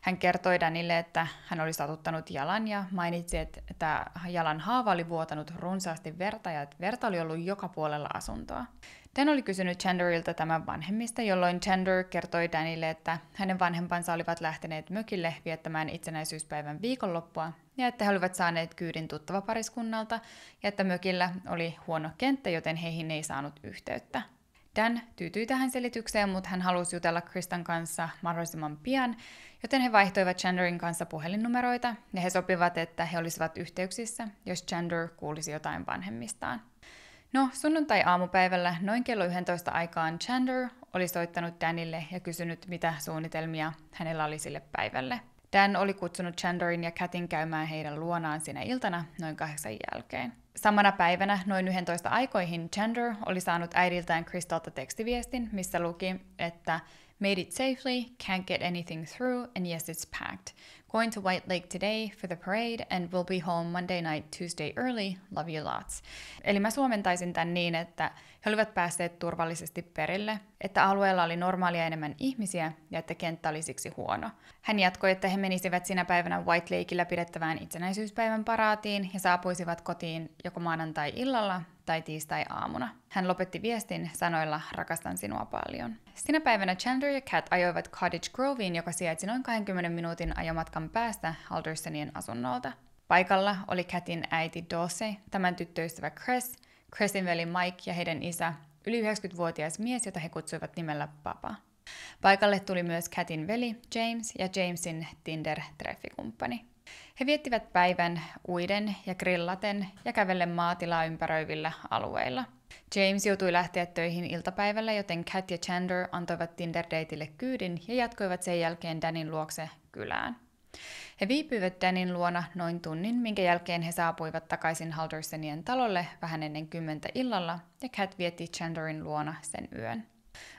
Speaker 1: Hän kertoi Danille, että hän oli satuttanut jalan ja mainitsi, että jalan haava oli vuotanut runsaasti verta ja että verta oli ollut joka puolella asuntoa. Dan oli kysynyt Chanderilta tämän vanhemmista, jolloin Chander kertoi Danille, että hänen vanhempansa olivat lähteneet mökille viettämään itsenäisyyspäivän viikonloppua ja että he olivat saaneet kyydin tuttava pariskunnalta ja että mökillä oli huono kenttä, joten heihin ei saanut yhteyttä. Dan tyytyi tähän selitykseen, mutta hän halusi jutella Kristan kanssa mahdollisimman pian, joten he vaihtoivat Chandlerin kanssa puhelinnumeroita ja he sopivat, että he olisivat yhteyksissä, jos Chandler kuulisi jotain vanhemmistaan. No, sunnuntai-aamupäivällä noin kello 11 aikaan Chandler oli soittanut Danille ja kysynyt, mitä suunnitelmia hänellä oli sille päivälle. Dan oli kutsunut Chandlerin ja Katin käymään heidän luonaan sinä iltana noin kahdeksan jälkeen. Samana päivänä noin 11 aikoihin Chandler oli saanut äidiltään Kristalta tekstiviestin, missä luki, että Made it safely, can't get anything through, and yes it's packed. Going to White Lake today for the parade and will be home Monday night, Tuesday early. Love you lots. Eli mä suomentaisin tämän niin, että he olivat päässeet turvallisesti perille, että alueella oli normaalia enemmän ihmisiä ja että kenttä oli siksi huono. Hän jatkoi, että he menisivät sinä päivänä White Lakeillä pidettävään itsenäisyyspäivän paraatiin ja saapuisivat kotiin joko maanantai-illalla tai tiistai-aamuna. Hän lopetti viestin sanoilla rakastan sinua paljon. Sinä päivänä Chandler ja Kat ajoivat Cottage Groveen, joka sijaitsi noin 20 minuutin ajomatkan matkan päästä Haldersonin asunnolta. Paikalla oli Katin äiti Dose, tämän tyttöystävä Chris, Chrisin veli Mike ja heidän isä, yli 90-vuotias mies, jota he kutsuivat nimellä Papa. Paikalle tuli myös Katin veli James ja Jamesin Tinder-treffikumppani. He viettivät päivän uiden ja grillaten ja kävellen maatilaa ympäröivillä alueilla. James joutui lähteä töihin iltapäivällä, joten Kat ja Chandler antoivat Tinder-deitille kyydin ja jatkoivat sen jälkeen Danin luokse kylään. He viipyivät Danin luona noin tunnin, minkä jälkeen he saapuivat takaisin Haldersenien talolle vähän ennen kymmentä illalla, ja Kat vietti Chandlerin luona sen yön.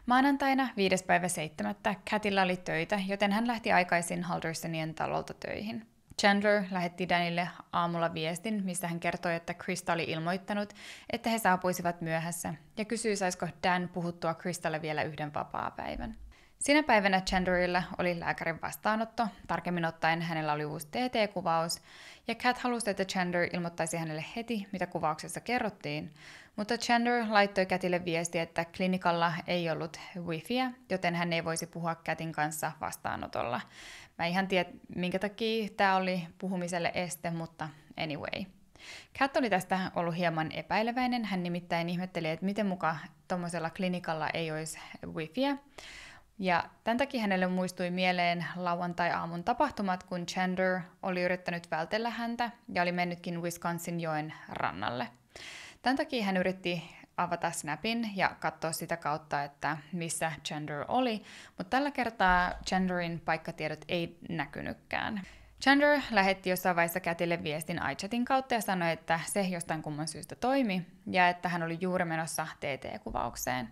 Speaker 1: Maanantaina 5. päivä 7. Catilla oli töitä, joten hän lähti aikaisin Haldersenien talolta töihin. Chandler lähetti Danille aamulla viestin, missä hän kertoi, että Krista oli ilmoittanut, että he saapuisivat myöhässä, ja kysyi, saisiko Dan puhuttua Kristalle vielä yhden vapaapäivän. Sinä päivänä Chandlerilla oli lääkärin vastaanotto, tarkemmin ottaen hänellä oli uusi TT-kuvaus, ja Kat halusi, että Chandler ilmoittaisi hänelle heti, mitä kuvauksessa kerrottiin, mutta Chandler laittoi Katille viesti, että klinikalla ei ollut wifiä, joten hän ei voisi puhua Katin kanssa vastaanotolla. Mä ihan tiedä, minkä takia tämä oli puhumiselle este, mutta anyway. Kat oli tästä ollut hieman epäileväinen, hän nimittäin ihmetteli, että miten muka tuommoisella klinikalla ei olisi wifiä, ja tämän takia hänelle muistui mieleen lauantai-aamun tapahtumat, kun Chandler oli yrittänyt vältellä häntä ja oli mennytkin Wisconsin joen rannalle. Tämän takia hän yritti avata Snapin ja katsoa sitä kautta, että missä Chandler oli, mutta tällä kertaa Chandlerin paikkatiedot ei näkynytkään. Chandler lähetti jossain vaiheessa kätille viestin iChatin kautta ja sanoi, että se jostain kumman syystä toimi ja että hän oli juuri menossa TT-kuvaukseen.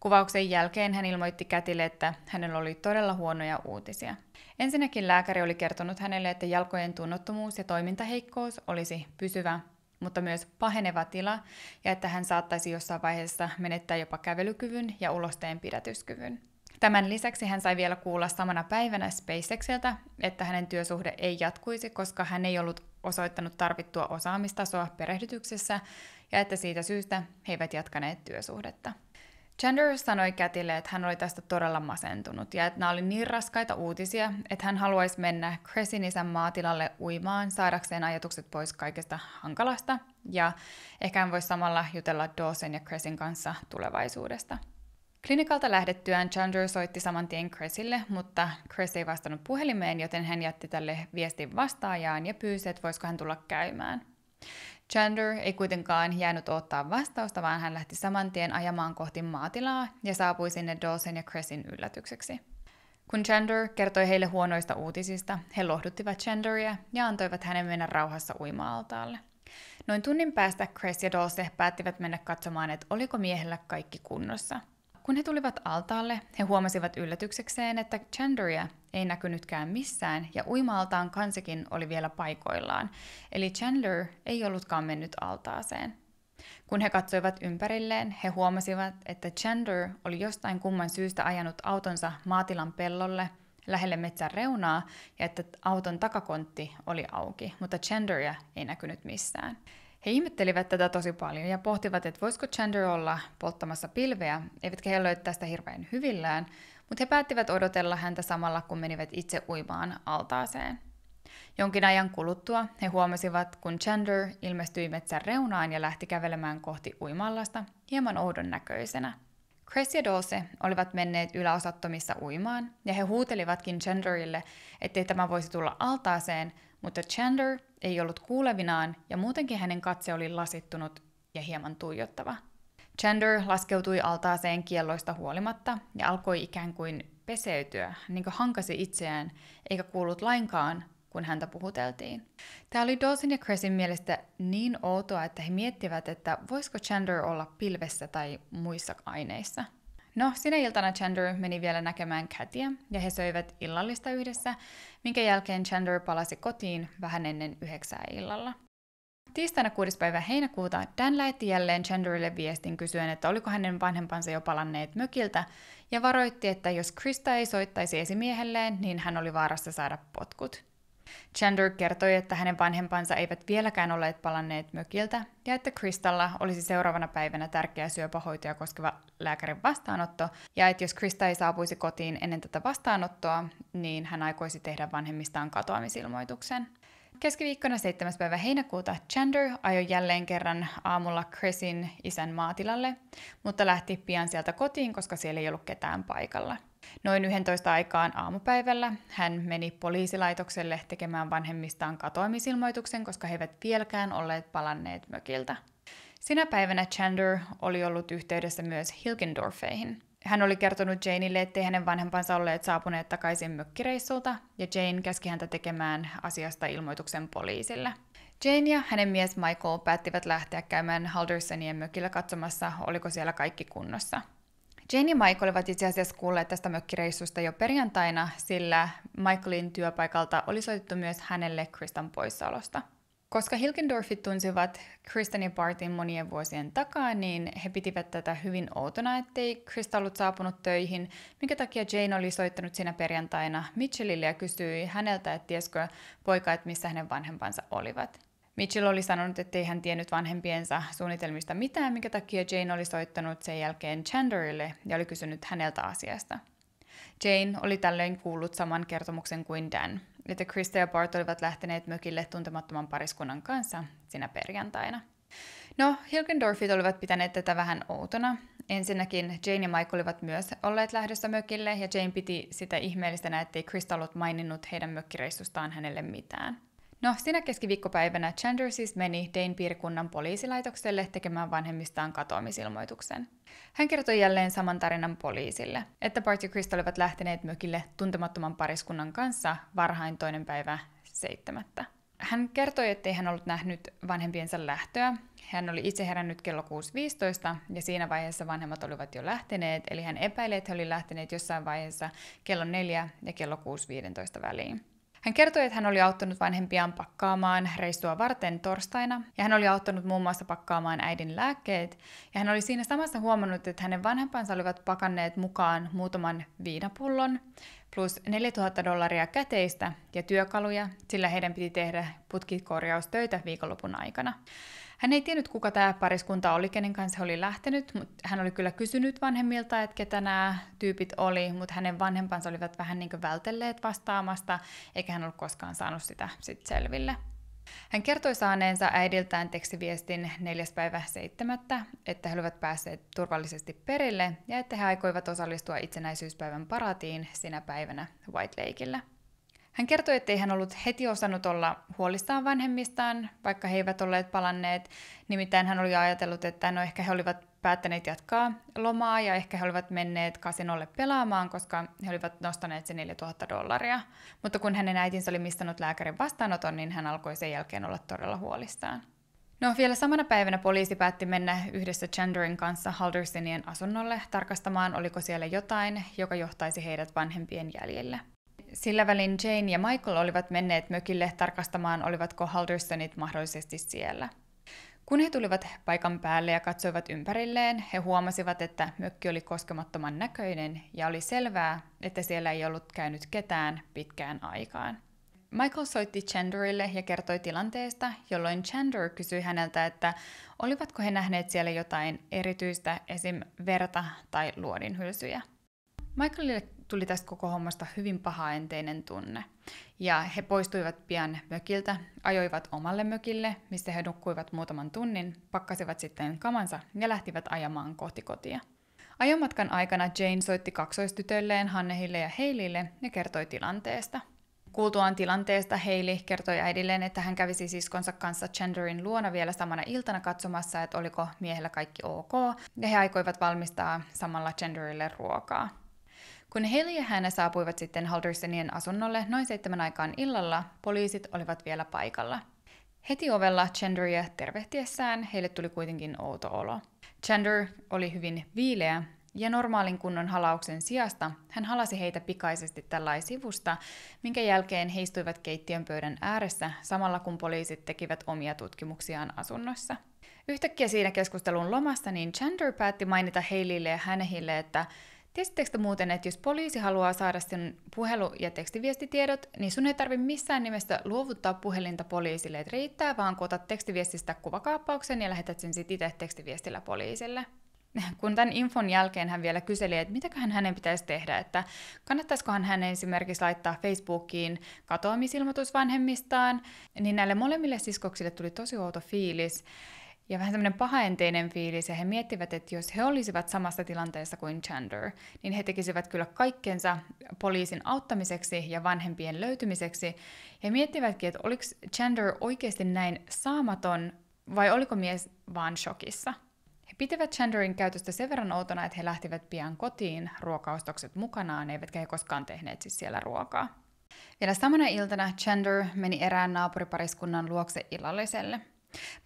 Speaker 1: Kuvauksen jälkeen hän ilmoitti kätille, että hänellä oli todella huonoja uutisia. Ensinnäkin lääkäri oli kertonut hänelle, että jalkojen tunnottomuus ja toimintaheikkous olisi pysyvä, mutta myös paheneva tila ja että hän saattaisi jossain vaiheessa menettää jopa kävelykyvyn ja ulosteen pidätyskyvyn. Tämän lisäksi hän sai vielä kuulla samana päivänä SpaceXiltä, että hänen työsuhde ei jatkuisi, koska hän ei ollut osoittanut tarvittua osaamistasoa perehdytyksessä ja että siitä syystä he eivät jatkaneet työsuhdetta. Chandler sanoi Kätille, että hän oli tästä todella masentunut ja että nämä oli niin raskaita uutisia, että hän haluaisi mennä Cressin isän maatilalle uimaan saadakseen ajatukset pois kaikesta hankalasta ja ehkä hän voisi samalla jutella Dawson ja Cressin kanssa tulevaisuudesta. Klinikalta lähdettyään Chandler soitti saman tien Chrisille, mutta Chris ei vastannut puhelimeen, joten hän jätti tälle viestin vastaajaan ja pyysi, että voisiko hän tulla käymään. Chandler ei kuitenkaan jäänyt ottaa vastausta, vaan hän lähti saman tien ajamaan kohti maatilaa ja saapui sinne Dawson ja Cressin yllätykseksi. Kun Chandler kertoi heille huonoista uutisista, he lohduttivat Chandleria ja antoivat hänen mennä rauhassa uima-altaalle. Noin tunnin päästä Chris ja Dawson päättivät mennä katsomaan, että oliko miehellä kaikki kunnossa. Kun he tulivat altaalle, he huomasivat yllätyksekseen, että Chandleria ei näkynytkään missään ja uimaaltaan kansikin oli vielä paikoillaan, eli Chandler ei ollutkaan mennyt altaaseen. Kun he katsoivat ympärilleen, he huomasivat, että Chandler oli jostain kumman syystä ajanut autonsa maatilan pellolle lähelle metsän reunaa ja että auton takakontti oli auki, mutta Chandleria ei näkynyt missään. He ihmettelivät tätä tosi paljon ja pohtivat, että voisiko Chandler olla polttamassa pilveä, eivätkä he ole tästä hirveän hyvillään, mutta he päättivät odotella häntä samalla, kun menivät itse uimaan altaaseen. Jonkin ajan kuluttua he huomasivat, kun Chandler ilmestyi metsän reunaan ja lähti kävelemään kohti uimallasta hieman oudon näköisenä. Chris ja Dose olivat menneet yläosattomissa uimaan, ja he huutelivatkin Chandlerille, ettei tämä voisi tulla altaaseen, mutta Chandler ei ollut kuulevinaan, ja muutenkin hänen katse oli lasittunut ja hieman tuijottava – Chandler laskeutui altaaseen kielloista huolimatta ja alkoi ikään kuin peseytyä, niin kuin hankasi itseään, eikä kuullut lainkaan, kun häntä puhuteltiin. Tämä oli Dawson ja Cressin mielestä niin outoa, että he miettivät, että voisiko Chandler olla pilvessä tai muissa aineissa. No, sinä iltana Chandler meni vielä näkemään Katia ja he söivät illallista yhdessä, minkä jälkeen Chandler palasi kotiin vähän ennen yhdeksää illalla. Tiistaina 6. päivä heinäkuuta Dan lähetti jälleen Chandlerille viestin kysyen, että oliko hänen vanhempansa jo palanneet mökiltä, ja varoitti, että jos Krista ei soittaisi esimiehelleen, niin hän oli vaarassa saada potkut. Chandler kertoi, että hänen vanhempansa eivät vieläkään olleet palanneet mökiltä ja että Kristalla olisi seuraavana päivänä tärkeä syöpähoitoja koskeva lääkärin vastaanotto ja että jos Krista ei saapuisi kotiin ennen tätä vastaanottoa, niin hän aikoisi tehdä vanhemmistaan katoamisilmoituksen. Keskiviikkona 7. päivä heinäkuuta Chander ajoi jälleen kerran aamulla Chrisin isän maatilalle, mutta lähti pian sieltä kotiin, koska siellä ei ollut ketään paikalla. Noin 11 aikaan aamupäivällä hän meni poliisilaitokselle tekemään vanhemmistaan katoamisilmoituksen, koska he eivät vieläkään olleet palanneet mökiltä. Sinä päivänä Chander oli ollut yhteydessä myös Hilkendorfeihin – hän oli kertonut Janeille, ettei hänen vanhempansa olleet saapuneet takaisin mökkireissulta, ja Jane käski häntä tekemään asiasta ilmoituksen poliisille. Jane ja hänen mies Michael päättivät lähteä käymään Haldersonien mökillä katsomassa, oliko siellä kaikki kunnossa. Jane ja Michael olivat itse asiassa kuulleet tästä mökkireissusta jo perjantaina, sillä Michaelin työpaikalta oli soitettu myös hänelle Kristan poissaolosta. Koska Hilkendorfit tunsivat Kristen ja Bartin monien vuosien takaa, niin he pitivät tätä hyvin outona, ettei Krista ollut saapunut töihin, minkä takia Jane oli soittanut siinä perjantaina Mitchellille ja kysyi häneltä, että tieskö poika, että missä hänen vanhempansa olivat. Mitchell oli sanonut, ettei hän tiennyt vanhempiensa suunnitelmista mitään, minkä takia Jane oli soittanut sen jälkeen Chandlerille ja oli kysynyt häneltä asiasta. Jane oli tällöin kuullut saman kertomuksen kuin Dan että Krista ja Bart olivat lähteneet mökille tuntemattoman pariskunnan kanssa sinä perjantaina. No, Hilkendorfit olivat pitäneet tätä vähän outona. Ensinnäkin Jane ja Mike olivat myös olleet lähdössä mökille, ja Jane piti sitä ihmeellisenä, ettei Krista ollut maininnut heidän mökkireissustaan hänelle mitään. No, siinä keskiviikkopäivänä Chandler siis meni Dane piirikunnan poliisilaitokselle tekemään vanhemmistaan katoamisilmoituksen. Hän kertoi jälleen saman tarinan poliisille, että Bart ja Crystal olivat lähteneet mökille tuntemattoman pariskunnan kanssa varhain toinen päivä seitsemättä. Hän kertoi, ettei hän ollut nähnyt vanhempiensa lähtöä. Hän oli itse herännyt kello 6.15 ja siinä vaiheessa vanhemmat olivat jo lähteneet, eli hän epäili, että he olivat lähteneet jossain vaiheessa kello 4 ja kello 6.15 väliin. Hän kertoi, että hän oli auttanut vanhempiaan pakkaamaan reistua varten torstaina, ja hän oli auttanut muun muassa pakkaamaan äidin lääkkeet, ja hän oli siinä samassa huomannut, että hänen vanhempansa olivat pakanneet mukaan muutaman viinapullon, plus 4000 dollaria käteistä ja työkaluja, sillä heidän piti tehdä putkikorjaustöitä viikonlopun aikana. Hän ei tiennyt, kuka tämä pariskunta oli, kenen kanssa oli lähtenyt, mutta hän oli kyllä kysynyt vanhemmilta, että ketä nämä tyypit oli, mutta hänen vanhempansa olivat vähän niin kuin vältelleet vastaamasta, eikä hän ollut koskaan saanut sitä sit selville. Hän kertoi saaneensa äidiltään tekstiviestin 4. päivä 7. että he olivat päässeet turvallisesti perille ja että he aikoivat osallistua itsenäisyyspäivän paratiin sinä päivänä White Lakeillä. Hän kertoi, ettei hän ollut heti osannut olla huolistaan vanhemmistaan, vaikka he eivät olleet palanneet. Nimittäin hän oli ajatellut, että no ehkä he olivat päättäneet jatkaa lomaa ja ehkä he olivat menneet kasinolle pelaamaan, koska he olivat nostaneet se 4000 dollaria. Mutta kun hänen äitinsä oli mistannut lääkärin vastaanoton, niin hän alkoi sen jälkeen olla todella huolissaan. No vielä samana päivänä poliisi päätti mennä yhdessä Chandlerin kanssa Haldersinien asunnolle tarkastamaan, oliko siellä jotain, joka johtaisi heidät vanhempien jäljille. Sillä välin Jane ja Michael olivat menneet mökille tarkastamaan, olivatko Halderstonit mahdollisesti siellä. Kun he tulivat paikan päälle ja katsoivat ympärilleen, he huomasivat, että mökki oli koskemattoman näköinen ja oli selvää, että siellä ei ollut käynyt ketään pitkään aikaan. Michael soitti Chandlerille ja kertoi tilanteesta, jolloin Chandler kysyi häneltä, että olivatko he nähneet siellä jotain erityistä, esim. verta tai luodinhylsyjä. Michaelille tuli tästä koko hommasta hyvin pahaenteinen tunne. Ja he poistuivat pian mökiltä, ajoivat omalle mökille, missä he nukkuivat muutaman tunnin, pakkasivat sitten kamansa ja lähtivät ajamaan kohti kotia. Ajomatkan aikana Jane soitti kaksoistytölleen Hannehille ja Heilille ja kertoi tilanteesta. Kuultuaan tilanteesta Heili kertoi äidilleen, että hän kävisi siskonsa kanssa Chandlerin luona vielä samana iltana katsomassa, että oliko miehellä kaikki ok, ja he aikoivat valmistaa samalla Chandlerille ruokaa. Kun Haley ja Hannah saapuivat sitten Haldersonien asunnolle noin seitsemän aikaan illalla, poliisit olivat vielä paikalla. Heti ovella Chandria tervehtiessään heille tuli kuitenkin outo olo. Chander oli hyvin viileä ja normaalin kunnon halauksen sijasta hän halasi heitä pikaisesti tällaisivusta, sivusta, minkä jälkeen he istuivat keittiön pöydän ääressä samalla kun poliisit tekivät omia tutkimuksiaan asunnossa. Yhtäkkiä siinä keskustelun lomassa niin Chander päätti mainita Heilille ja Hänehille, että Tiesittekö te muuten, että jos poliisi haluaa saada sinun puhelu- ja tekstiviestitiedot, niin sun ei tarvitse missään nimessä luovuttaa puhelinta poliisille, että riittää vaan kun otat tekstiviestistä kuvakaappauksen ja lähetät sen sitten itse tekstiviestillä poliisille. Kun tämän infon jälkeen hän vielä kyseli, että mitäköhän hänen pitäisi tehdä, että kannattaisikohan hän esimerkiksi laittaa Facebookiin katoamisilmoitus vanhemmistaan, niin näille molemmille siskoksille tuli tosi outo fiilis ja vähän semmoinen pahaenteinen fiilis, ja he miettivät, että jos he olisivat samassa tilanteessa kuin Chandler, niin he tekisivät kyllä kaikkensa poliisin auttamiseksi ja vanhempien löytymiseksi, ja miettivätkin, että oliko Chandler oikeasti näin saamaton, vai oliko mies vaan shokissa. He pitivät Chandlerin käytöstä sen verran outona, että he lähtivät pian kotiin ruokaostokset mukanaan, eivätkä he koskaan tehneet siis siellä ruokaa. Vielä samana iltana Chandler meni erään naapuripariskunnan luokse illalliselle –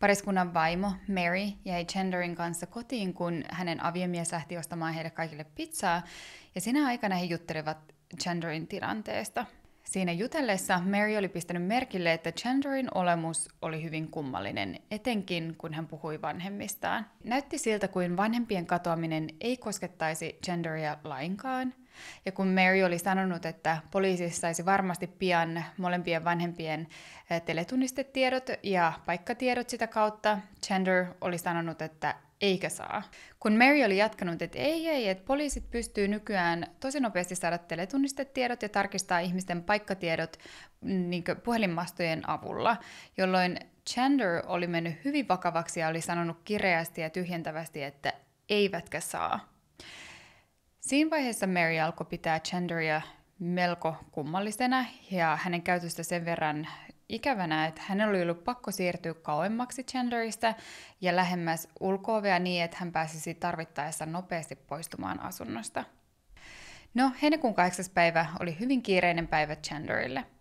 Speaker 1: Pariskunnan vaimo Mary jäi Chandlerin kanssa kotiin, kun hänen aviomies lähti ostamaan heille kaikille pizzaa, ja sinä aikana he juttelivat Chandlerin tilanteesta. Siinä jutellessa Mary oli pistänyt merkille, että Chandlerin olemus oli hyvin kummallinen, etenkin kun hän puhui vanhemmistaan. Näytti siltä, kuin vanhempien katoaminen ei koskettaisi Chandleria lainkaan, ja kun Mary oli sanonut, että poliisi saisi varmasti pian molempien vanhempien eh, teletunnistetiedot ja paikkatiedot sitä kautta, Chandler oli sanonut, että eikä saa. Kun Mary oli jatkanut, että ei, ei, että poliisit pystyy nykyään tosi nopeasti saada teletunnistetiedot ja tarkistaa ihmisten paikkatiedot niin puhelinmastojen avulla, jolloin Chandler oli mennyt hyvin vakavaksi ja oli sanonut kireästi ja tyhjentävästi, että eivätkä saa. Siinä vaiheessa Mary alkoi pitää Chandleria melko kummallisena ja hänen käytöstä sen verran ikävänä, että hänellä oli ollut pakko siirtyä kauemmaksi Chandlerista ja lähemmäs ulkoovea niin, että hän pääsisi tarvittaessa nopeasti poistumaan asunnosta. No, heinäkuun 8. päivä oli hyvin kiireinen päivä Chandlerille –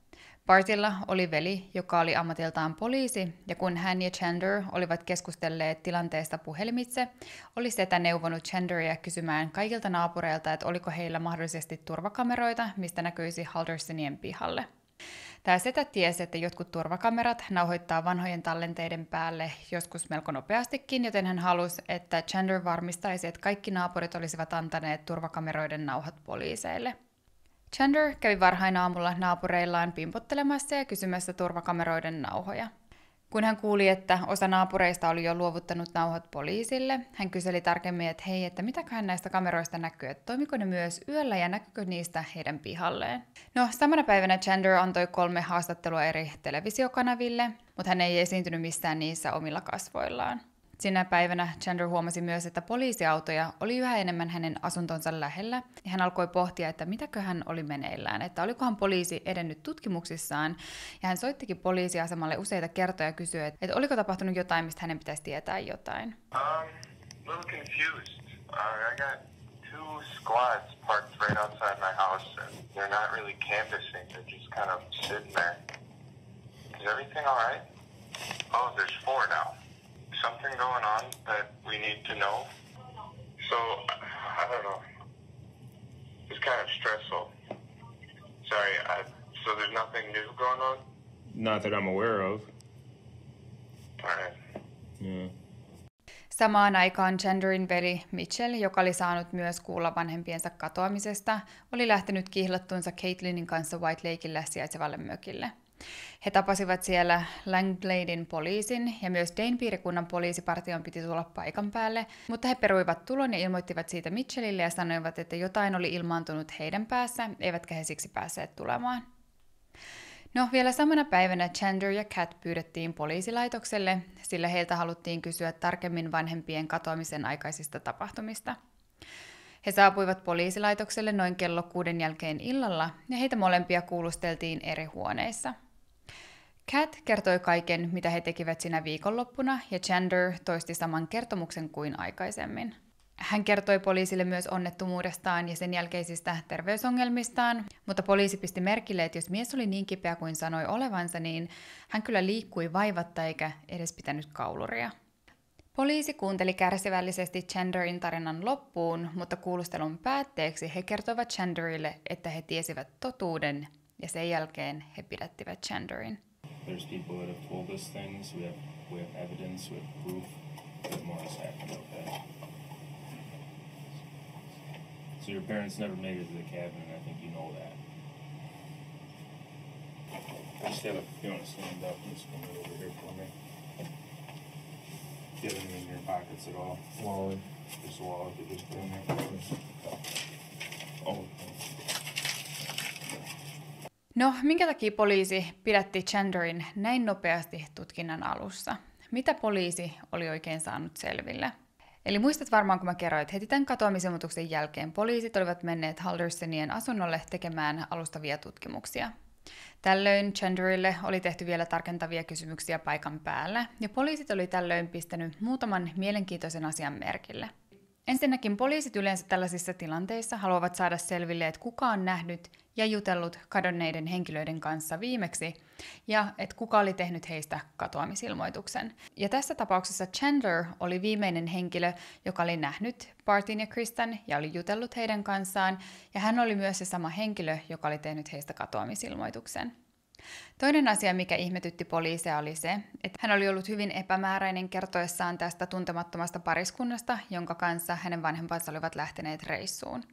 Speaker 1: Bartilla oli veli, joka oli ammatiltaan poliisi, ja kun hän ja Chandler olivat keskustelleet tilanteesta puhelimitse, oli setä neuvonut Chandleria kysymään kaikilta naapureilta, että oliko heillä mahdollisesti turvakameroita, mistä näkyisi Haldersonien pihalle. Tämä setä tiesi, että jotkut turvakamerat nauhoittaa vanhojen tallenteiden päälle joskus melko nopeastikin, joten hän halusi, että Chandler varmistaisi, että kaikki naapurit olisivat antaneet turvakameroiden nauhat poliiseille – Chandler kävi varhain aamulla naapureillaan pimpottelemassa ja kysymässä turvakameroiden nauhoja. Kun hän kuuli, että osa naapureista oli jo luovuttanut nauhat poliisille, hän kyseli tarkemmin, että hei, että mitäköhän näistä kameroista näkyy, että toimiko ne myös yöllä ja näkyykö niistä heidän pihalleen. No, samana päivänä Chandler antoi kolme haastattelua eri televisiokanaville, mutta hän ei esiintynyt missään niissä omilla kasvoillaan. Sinä päivänä Chandler huomasi myös, että poliisiautoja oli yhä enemmän hänen asuntonsa lähellä. Hän alkoi pohtia, että mitäkö hän oli meneillään, että olikohan poliisi edennyt tutkimuksissaan. Ja hän soittikin poliisiasemalle useita kertoja ja kysyi, että oliko tapahtunut jotain, mistä hänen pitäisi tietää jotain. Um, uh, Is everything all right? Oh, there's four now something going on that we need to know. So, I don't know. It's kind of stressful. Sorry, I, so there's nothing new going on? Not that I'm aware of. All right. Yeah. Samaan aikaan Chandrin veri Mitchell, joka oli saanut myös kuulla vanhempiensa katoamisesta, oli lähtenyt kihlattuunsa Caitlinin kanssa White Lakeillä sijaitsevalle mökille – he tapasivat siellä Langbladen poliisin ja myös Dane piirikunnan poliisipartion piti tulla paikan päälle, mutta he peruivat tulon ja ilmoittivat siitä Mitchellille ja sanoivat, että jotain oli ilmaantunut heidän päässä, eivätkä he siksi päässeet tulemaan. No, vielä samana päivänä Chandler ja Kat pyydettiin poliisilaitokselle, sillä heiltä haluttiin kysyä tarkemmin vanhempien katoamisen aikaisista tapahtumista. He saapuivat poliisilaitokselle noin kello kuuden jälkeen illalla ja heitä molempia kuulusteltiin eri huoneissa – Kat kertoi kaiken, mitä he tekivät sinä viikonloppuna, ja Chander toisti saman kertomuksen kuin aikaisemmin. Hän kertoi poliisille myös onnettomuudestaan ja sen jälkeisistä terveysongelmistaan, mutta poliisi pisti merkille, että jos mies oli niin kipeä kuin sanoi olevansa, niin hän kyllä liikkui vaivatta eikä edes pitänyt kauluria. Poliisi kuunteli kärsivällisesti Chanderin tarinan loppuun, mutta kuulustelun päätteeksi he kertoivat Chanderille, että he tiesivät totuuden, ja sen jälkeen he pidättivät Chanderin. There's people that have told us things. We have we have evidence. We have proof that more has happened. Okay. So your parents never made it to the cabin, and I think you know that. I just have a. You want to stand up? Just come over here for me. Do you have any in your pockets at all? Wallet. Just a wallet. You just put in there. Oh. No, minkä takia poliisi pidätti Chandlerin näin nopeasti tutkinnan alussa? Mitä poliisi oli oikein saanut selville? Eli muistat varmaan, kun mä kerroin, että heti tämän katoamisemotuksen jälkeen poliisit olivat menneet Haldersonien asunnolle tekemään alustavia tutkimuksia. Tällöin Chandlerille oli tehty vielä tarkentavia kysymyksiä paikan päällä, ja poliisit oli tällöin pistänyt muutaman mielenkiintoisen asian merkille – Ensinnäkin poliisit yleensä tällaisissa tilanteissa haluavat saada selville, että kuka on nähnyt ja jutellut kadonneiden henkilöiden kanssa viimeksi ja että kuka oli tehnyt heistä katoamisilmoituksen. Ja tässä tapauksessa Chandler oli viimeinen henkilö, joka oli nähnyt Bartin ja Kristen ja oli jutellut heidän kanssaan ja hän oli myös se sama henkilö, joka oli tehnyt heistä katoamisilmoituksen. Toinen asia, mikä ihmetytti poliisia, oli se, että hän oli ollut hyvin epämääräinen kertoessaan tästä tuntemattomasta pariskunnasta, jonka kanssa hänen vanhempansa olivat lähteneet reissuun.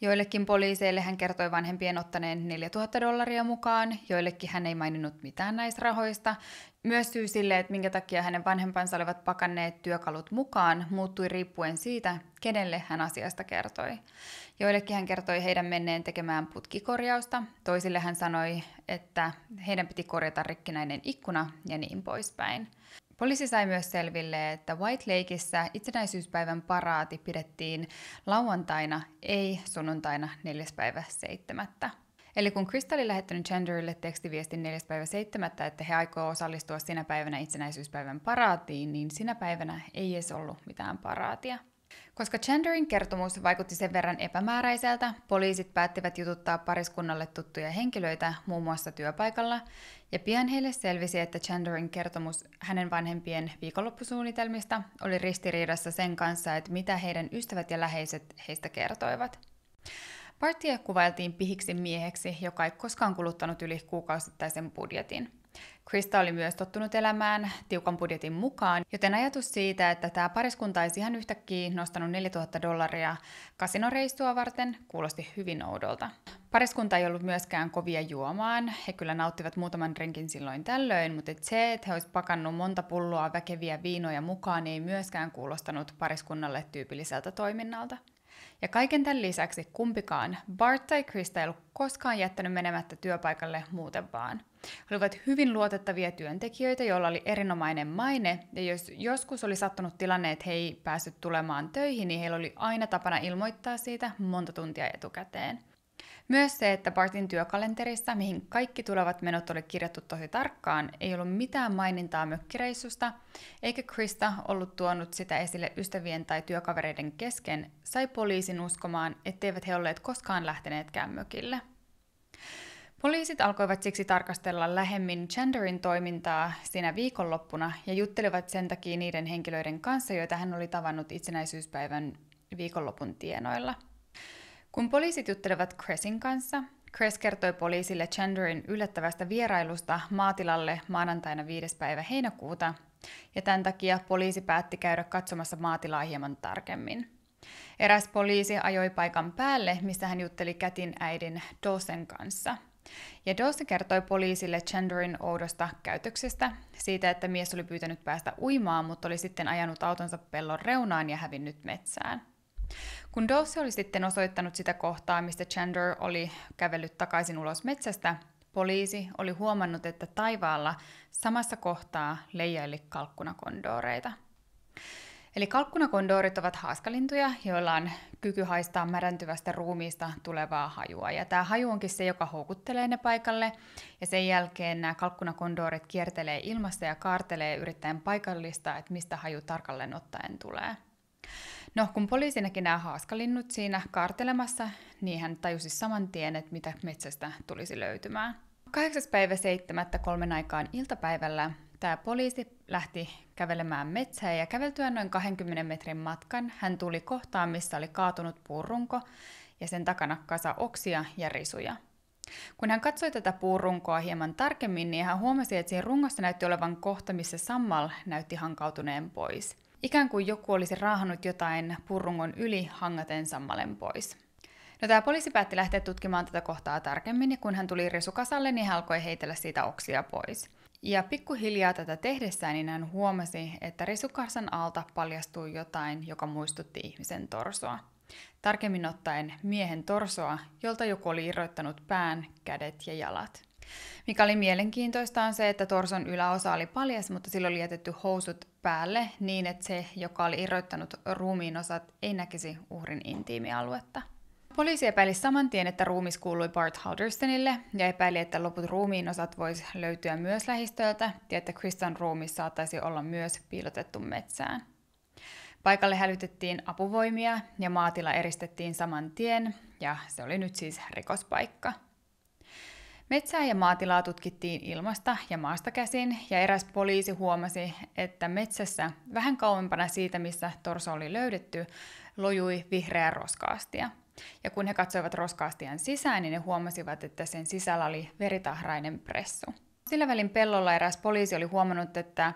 Speaker 1: Joillekin poliiseille hän kertoi vanhempien ottaneen 4000 dollaria mukaan, joillekin hän ei maininnut mitään näistä rahoista. Myös syy sille, että minkä takia hänen vanhempansa olivat pakanneet työkalut mukaan, muuttui riippuen siitä, kenelle hän asiasta kertoi. Joillekin hän kertoi heidän menneen tekemään putkikorjausta, toisille hän sanoi, että heidän piti korjata rikkinäinen ikkuna ja niin poispäin. Poliisi sai myös selville, että White Lakeissa itsenäisyyspäivän paraati pidettiin lauantaina, ei sunnuntaina 4. päivä 7. Eli kun Krista oli lähettänyt Chandlerille tekstiviestin 4. päivä 7., että he aikoo osallistua sinä päivänä itsenäisyyspäivän paraatiin, niin sinä päivänä ei edes ollut mitään paraatia. Koska Chandlerin kertomus vaikutti sen verran epämääräiseltä, poliisit päättivät jututtaa pariskunnalle tuttuja henkilöitä muun muassa työpaikalla, ja pian heille selvisi, että Chandlerin kertomus hänen vanhempien viikonloppusuunnitelmista oli ristiriidassa sen kanssa, että mitä heidän ystävät ja läheiset heistä kertoivat. Partia kuvailtiin pihiksi mieheksi, joka ei koskaan kuluttanut yli kuukausittaisen budjetin – Krista oli myös tottunut elämään tiukan budjetin mukaan, joten ajatus siitä, että tämä pariskunta olisi ihan yhtäkkiä nostanut 4000 dollaria kasinoreistua varten, kuulosti hyvin oudolta. Pariskunta ei ollut myöskään kovia juomaan. He kyllä nauttivat muutaman drinkin silloin tällöin, mutta et se, että he olisivat pakannut monta pulloa väkeviä viinoja mukaan, ei myöskään kuulostanut pariskunnalle tyypilliseltä toiminnalta. Ja kaiken tämän lisäksi kumpikaan, Bart tai Krista, ei ollut koskaan jättänyt menemättä työpaikalle muuten vaan. He olivat hyvin luotettavia työntekijöitä, joilla oli erinomainen maine, ja jos joskus oli sattunut tilanne, että he ei päässyt tulemaan töihin, niin heillä oli aina tapana ilmoittaa siitä monta tuntia etukäteen. Myös se, että Bartin työkalenterissa, mihin kaikki tulevat menot oli kirjattu tosi tarkkaan, ei ollut mitään mainintaa mökkireissusta, eikä Krista ollut tuonut sitä esille ystävien tai työkavereiden kesken, sai poliisin uskomaan, etteivät he olleet koskaan lähteneetkään mökille. Poliisit alkoivat siksi tarkastella lähemmin Chanderin toimintaa sinä viikonloppuna ja juttelivat sen takia niiden henkilöiden kanssa, joita hän oli tavannut itsenäisyyspäivän viikonlopun tienoilla – kun poliisit juttelevat Cressin kanssa, Cress kertoi poliisille Chandlerin yllättävästä vierailusta maatilalle maanantaina 5. päivä heinäkuuta, ja tämän takia poliisi päätti käydä katsomassa maatilaa hieman tarkemmin. Eräs poliisi ajoi paikan päälle, missä hän jutteli kätin äidin Dawson kanssa. Ja Dawson kertoi poliisille Chandlerin oudosta käytöksestä, siitä, että mies oli pyytänyt päästä uimaan, mutta oli sitten ajanut autonsa pellon reunaan ja hävinnyt metsään. Kun Dose oli sitten osoittanut sitä kohtaa, mistä Chandler oli kävellyt takaisin ulos metsästä, poliisi oli huomannut, että taivaalla samassa kohtaa leijaili kalkkunakondooreita. Eli kalkkunakondoorit ovat haaskalintuja, joilla on kyky haistaa märäntyvästä ruumiista tulevaa hajua. Ja tämä haju onkin se, joka houkuttelee ne paikalle. Ja sen jälkeen nämä kalkkunakondoorit kiertelee ilmassa ja kaartelee yrittäen paikallista, että mistä haju tarkalleen ottaen tulee – No, kun poliisi näki nämä haaskalinnut siinä kartelemassa, niin hän tajusi saman tien, että mitä metsästä tulisi löytymään. 8. päivä 7. kolmen aikaan iltapäivällä tämä poliisi lähti kävelemään metsään ja käveltyä noin 20 metrin matkan hän tuli kohtaan, missä oli kaatunut puurunko ja sen takana kasa oksia ja risuja. Kun hän katsoi tätä puurunkoa hieman tarkemmin, niin hän huomasi, että siinä rungossa näytti olevan kohta, missä sammal näytti hankautuneen pois – Ikään kuin joku olisi raahannut jotain purrungon yli hangaten sammalen pois. No tämä poliisi päätti lähteä tutkimaan tätä kohtaa tarkemmin ja kun hän tuli resukasalle, niin hän alkoi heitellä siitä oksia pois. Ja pikkuhiljaa tätä tehdessään niin hän huomasi, että resukarsan alta paljastui jotain, joka muistutti ihmisen torsoa. Tarkemmin ottaen miehen torsoa, jolta joku oli irroittanut pään, kädet ja jalat. Mikä oli mielenkiintoista on se, että torson yläosa oli paljas, mutta sillä oli jätetty housut päälle niin, että se, joka oli irroittanut ruumiin osat, ei näkisi uhrin intiimialuetta. Poliisi epäili saman tien, että ruumis kuului Bart Haldurstenille ja epäili, että loput ruumiin osat voisi löytyä myös lähistöltä ja että Kristan ruumis saattaisi olla myös piilotettu metsään. Paikalle hälytettiin apuvoimia ja maatila eristettiin saman tien ja se oli nyt siis rikospaikka – Metsää ja maatilaa tutkittiin ilmasta ja maasta käsin, ja eräs poliisi huomasi, että metsässä vähän kauempana siitä, missä torso oli löydetty, lojui vihreä roskaastia. Ja kun he katsoivat roskaastian sisään, niin he huomasivat, että sen sisällä oli veritahrainen pressu. Sillä välin pellolla eräs poliisi oli huomannut, että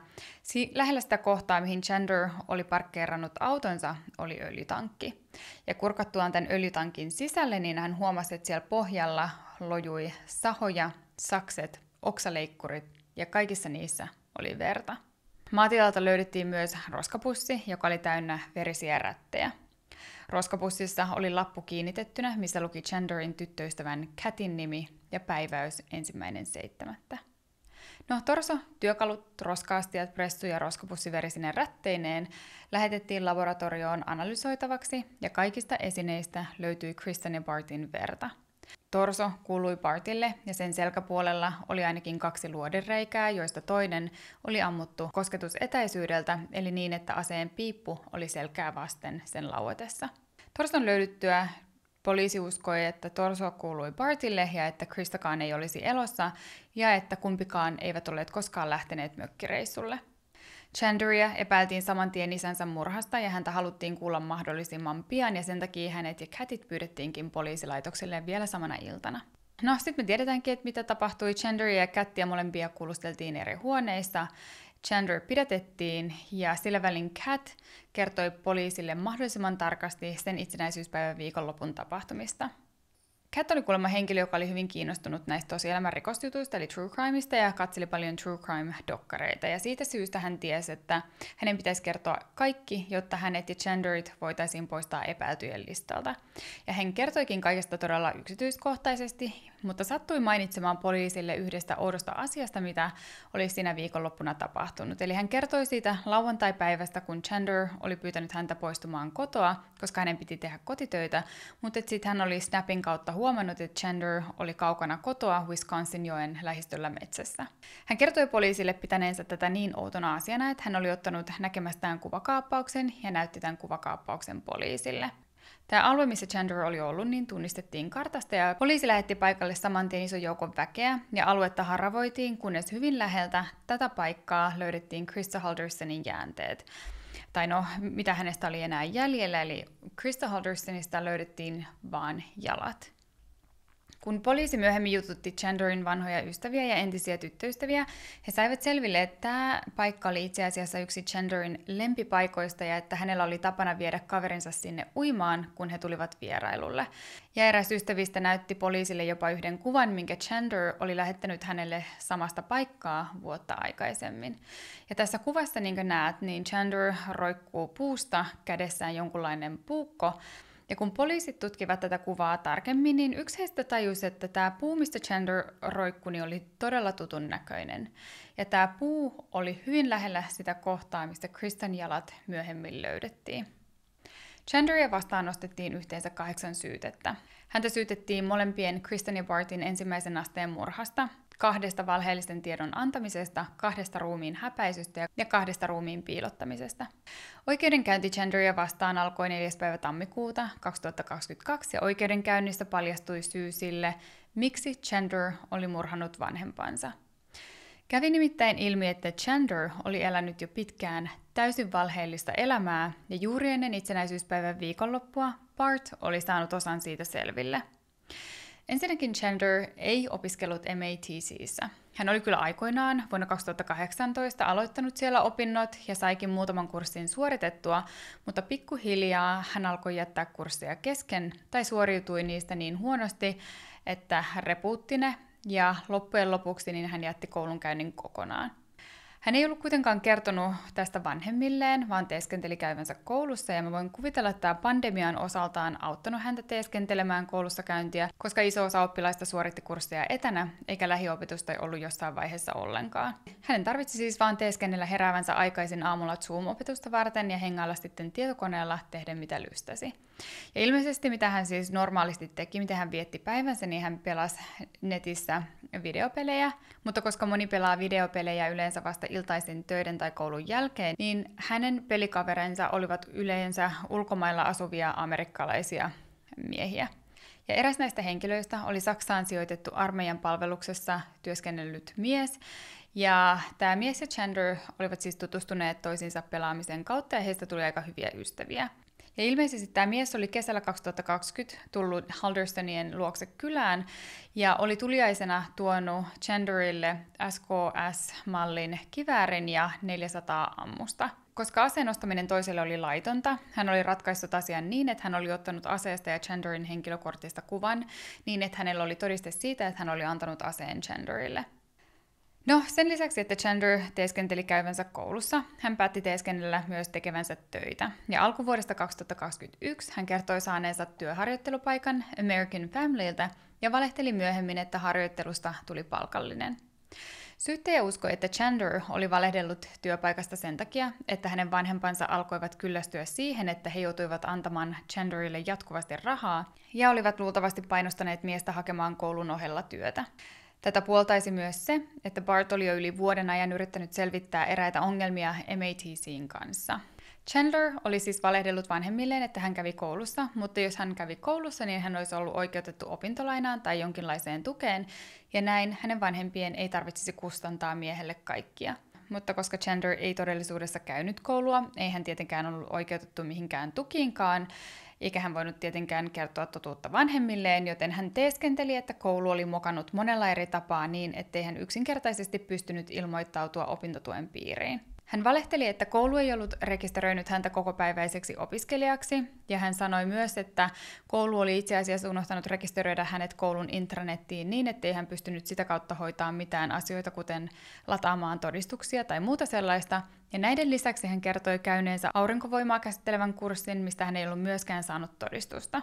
Speaker 1: lähellä sitä kohtaa, mihin Chandler oli parkkeerannut autonsa, oli öljytankki. Ja kurkattuaan tämän öljytankin sisälle, niin hän huomasi, että siellä pohjalla lojui sahoja, sakset, oksaleikkurit ja kaikissa niissä oli verta. Maatilalta löydettiin myös roskapussi, joka oli täynnä verisiä rättejä. Roskapussissa oli lappu kiinnitettynä, missä luki Chanderin tyttöystävän Katin nimi ja päiväys ensimmäinen seitsemättä. No torso, työkalut, roskaastiat, pressu ja roskapussi verisine rätteineen lähetettiin laboratorioon analysoitavaksi ja kaikista esineistä löytyi Kristen ja Bartin verta – Torso kuului partille ja sen selkäpuolella oli ainakin kaksi luodereikää, joista toinen oli ammuttu kosketusetäisyydeltä, eli niin, että aseen piippu oli selkää vasten sen lauetessa. Torson löydyttyä Poliisi uskoi, että torso kuului Bartille ja että Kristakaan ei olisi elossa ja että kumpikaan eivät olleet koskaan lähteneet mökkireissulle – Chandria epäiltiin saman tien isänsä murhasta ja häntä haluttiin kuulla mahdollisimman pian ja sen takia hänet ja Katit pyydettiinkin poliisilaitokselle vielä samana iltana. No, sitten me tiedetäänkin, että mitä tapahtui. Chandria ja Kättiä molempia kuulusteltiin eri huoneissa. Chandler pidätettiin ja sillä välin Kat kertoi poliisille mahdollisimman tarkasti sen itsenäisyyspäivän viikonlopun tapahtumista – Kat oli kuulemma henkilö, joka oli hyvin kiinnostunut näistä tosielämän rikostutuista, eli true crimeista, ja katseli paljon true crime-dokkareita. Ja siitä syystä hän tiesi, että hänen pitäisi kertoa kaikki, jotta hänet ja genderit voitaisiin poistaa epäiltyjen listalta. Ja hän kertoikin kaikesta todella yksityiskohtaisesti, mutta sattui mainitsemaan poliisille yhdestä oudosta asiasta, mitä oli siinä viikonloppuna tapahtunut. Eli hän kertoi siitä lauantai-päivästä, kun Chandler oli pyytänyt häntä poistumaan kotoa, koska hänen piti tehdä kotitöitä, mutta sitten hän oli Snapin kautta huomannut, että Chandler oli kaukana kotoa Wisconsinjoen lähistöllä metsässä. Hän kertoi poliisille pitäneensä tätä niin outona asiana, että hän oli ottanut näkemästään kuvakaappauksen ja näytti tämän kuvakaappauksen poliisille. Tämä alue, missä Chandler oli ollut, niin tunnistettiin kartasta ja poliisi lähetti paikalle saman tien ison joukon väkeä ja aluetta haravoitiin, kunnes hyvin läheltä tätä paikkaa löydettiin Krista Haldersonin jäänteet. Tai no, mitä hänestä oli enää jäljellä, eli Krista Haldersonista löydettiin vain jalat. Kun poliisi myöhemmin jututti Chandorin vanhoja ystäviä ja entisiä tyttöystäviä, he saivat selville, että tämä paikka oli itse asiassa yksi Chandorin lempipaikoista ja että hänellä oli tapana viedä kaverinsa sinne uimaan, kun he tulivat vierailulle. Ja eräs ystävistä näytti poliisille jopa yhden kuvan, minkä Chandor oli lähettänyt hänelle samasta paikkaa vuotta aikaisemmin. Ja tässä kuvassa, niin kuin näet, niin Chandor roikkuu puusta kädessään jonkunlainen puukko, ja kun poliisit tutkivat tätä kuvaa tarkemmin, niin yksi heistä tajusi, että tämä puu, mistä Chandler roikkuni, niin oli todella tutun näköinen. Ja tämä puu oli hyvin lähellä sitä kohtaa, mistä Kristan jalat myöhemmin löydettiin. Chandleria vastaan nostettiin yhteensä kahdeksan syytettä. Häntä syytettiin molempien Kristen ja Bartin ensimmäisen asteen murhasta, kahdesta valheellisten tiedon antamisesta, kahdesta ruumiin häpäisystä ja kahdesta ruumiin piilottamisesta. Oikeudenkäynti genderia vastaan alkoi 4. päivä tammikuuta 2022 ja oikeudenkäynnistä paljastui syy sille, miksi gender oli murhannut vanhempansa. Kävi nimittäin ilmi, että Chandler oli elänyt jo pitkään täysin valheellista elämää ja juuri ennen itsenäisyyspäivän viikonloppua Bart oli saanut osan siitä selville. Ensinnäkin Chandler ei opiskellut MATCissä. Hän oli kyllä aikoinaan vuonna 2018 aloittanut siellä opinnot ja saikin muutaman kurssin suoritettua, mutta pikkuhiljaa hän alkoi jättää kursseja kesken tai suoriutui niistä niin huonosti, että hän repuutti ne ja loppujen lopuksi niin hän jätti koulunkäynnin kokonaan. Hän ei ollut kuitenkaan kertonut tästä vanhemmilleen, vaan teeskenteli käyvänsä koulussa ja mä voin kuvitella, että tämä pandemia on osaltaan auttanut häntä teeskentelemään koulussa käyntiä, koska iso osa oppilaista suoritti kursseja etänä, eikä lähiopetusta ollut jossain vaiheessa ollenkaan. Hänen tarvitsi siis vaan teeskennellä heräävänsä aikaisin aamulla Zoom-opetusta varten ja hengailla sitten tietokoneella tehdä mitä lystäsi. Ja ilmeisesti mitä hän siis normaalisti teki, miten hän vietti päivänsä, niin hän pelasi netissä videopelejä, mutta koska moni pelaa videopelejä yleensä vasta iltaisen töiden tai koulun jälkeen, niin hänen pelikaverensa olivat yleensä ulkomailla asuvia amerikkalaisia miehiä. Ja eräs näistä henkilöistä oli Saksaan sijoitettu armeijan palveluksessa työskennellyt mies. Ja tämä mies ja Chandler olivat siis tutustuneet toisiinsa pelaamisen kautta ja heistä tuli aika hyviä ystäviä. Ja ilmeisesti tämä mies oli kesällä 2020 tullut Haldurstonien luokse kylään ja oli tuliaisena tuonut Chanderille SKS-mallin kiväärin ja 400 ammusta. Koska aseen ostaminen toiselle oli laitonta, hän oli ratkaissut asian niin, että hän oli ottanut aseesta ja Chanderin henkilökortista kuvan niin, että hänellä oli todiste siitä, että hän oli antanut aseen Chanderille. No, sen lisäksi, että Chandler teeskenteli käyvänsä koulussa, hän päätti teeskennellä myös tekevänsä töitä. Ja alkuvuodesta 2021 hän kertoi saaneensa työharjoittelupaikan American Familyltä ja valehteli myöhemmin, että harjoittelusta tuli palkallinen. Syyttäjä uskoi, että Chandler oli valehdellut työpaikasta sen takia, että hänen vanhempansa alkoivat kyllästyä siihen, että he joutuivat antamaan Chandlerille jatkuvasti rahaa ja olivat luultavasti painostaneet miestä hakemaan koulun ohella työtä. Tätä puoltaisi myös se, että Bart oli jo yli vuoden ajan yrittänyt selvittää eräitä ongelmia MATCin kanssa. Chandler oli siis valehdellut vanhemmilleen, että hän kävi koulussa, mutta jos hän kävi koulussa, niin hän olisi ollut oikeutettu opintolainaan tai jonkinlaiseen tukeen, ja näin hänen vanhempien ei tarvitsisi kustantaa miehelle kaikkia. Mutta koska Chandler ei todellisuudessa käynyt koulua, ei hän tietenkään ollut oikeutettu mihinkään tukiinkaan, eikä hän voinut tietenkään kertoa totuutta vanhemmilleen, joten hän teeskenteli, että koulu oli mokannut monella eri tapaa niin, ettei hän yksinkertaisesti pystynyt ilmoittautua opintotuen piiriin. Hän valehteli, että koulu ei ollut rekisteröinyt häntä kokopäiväiseksi opiskelijaksi, ja hän sanoi myös, että koulu oli itse asiassa unohtanut rekisteröidä hänet koulun intranettiin niin, ettei hän pystynyt sitä kautta hoitaa mitään asioita, kuten lataamaan todistuksia tai muuta sellaista, ja näiden lisäksi hän kertoi käyneensä aurinkovoimaa käsittelevän kurssin, mistä hän ei ollut myöskään saanut todistusta.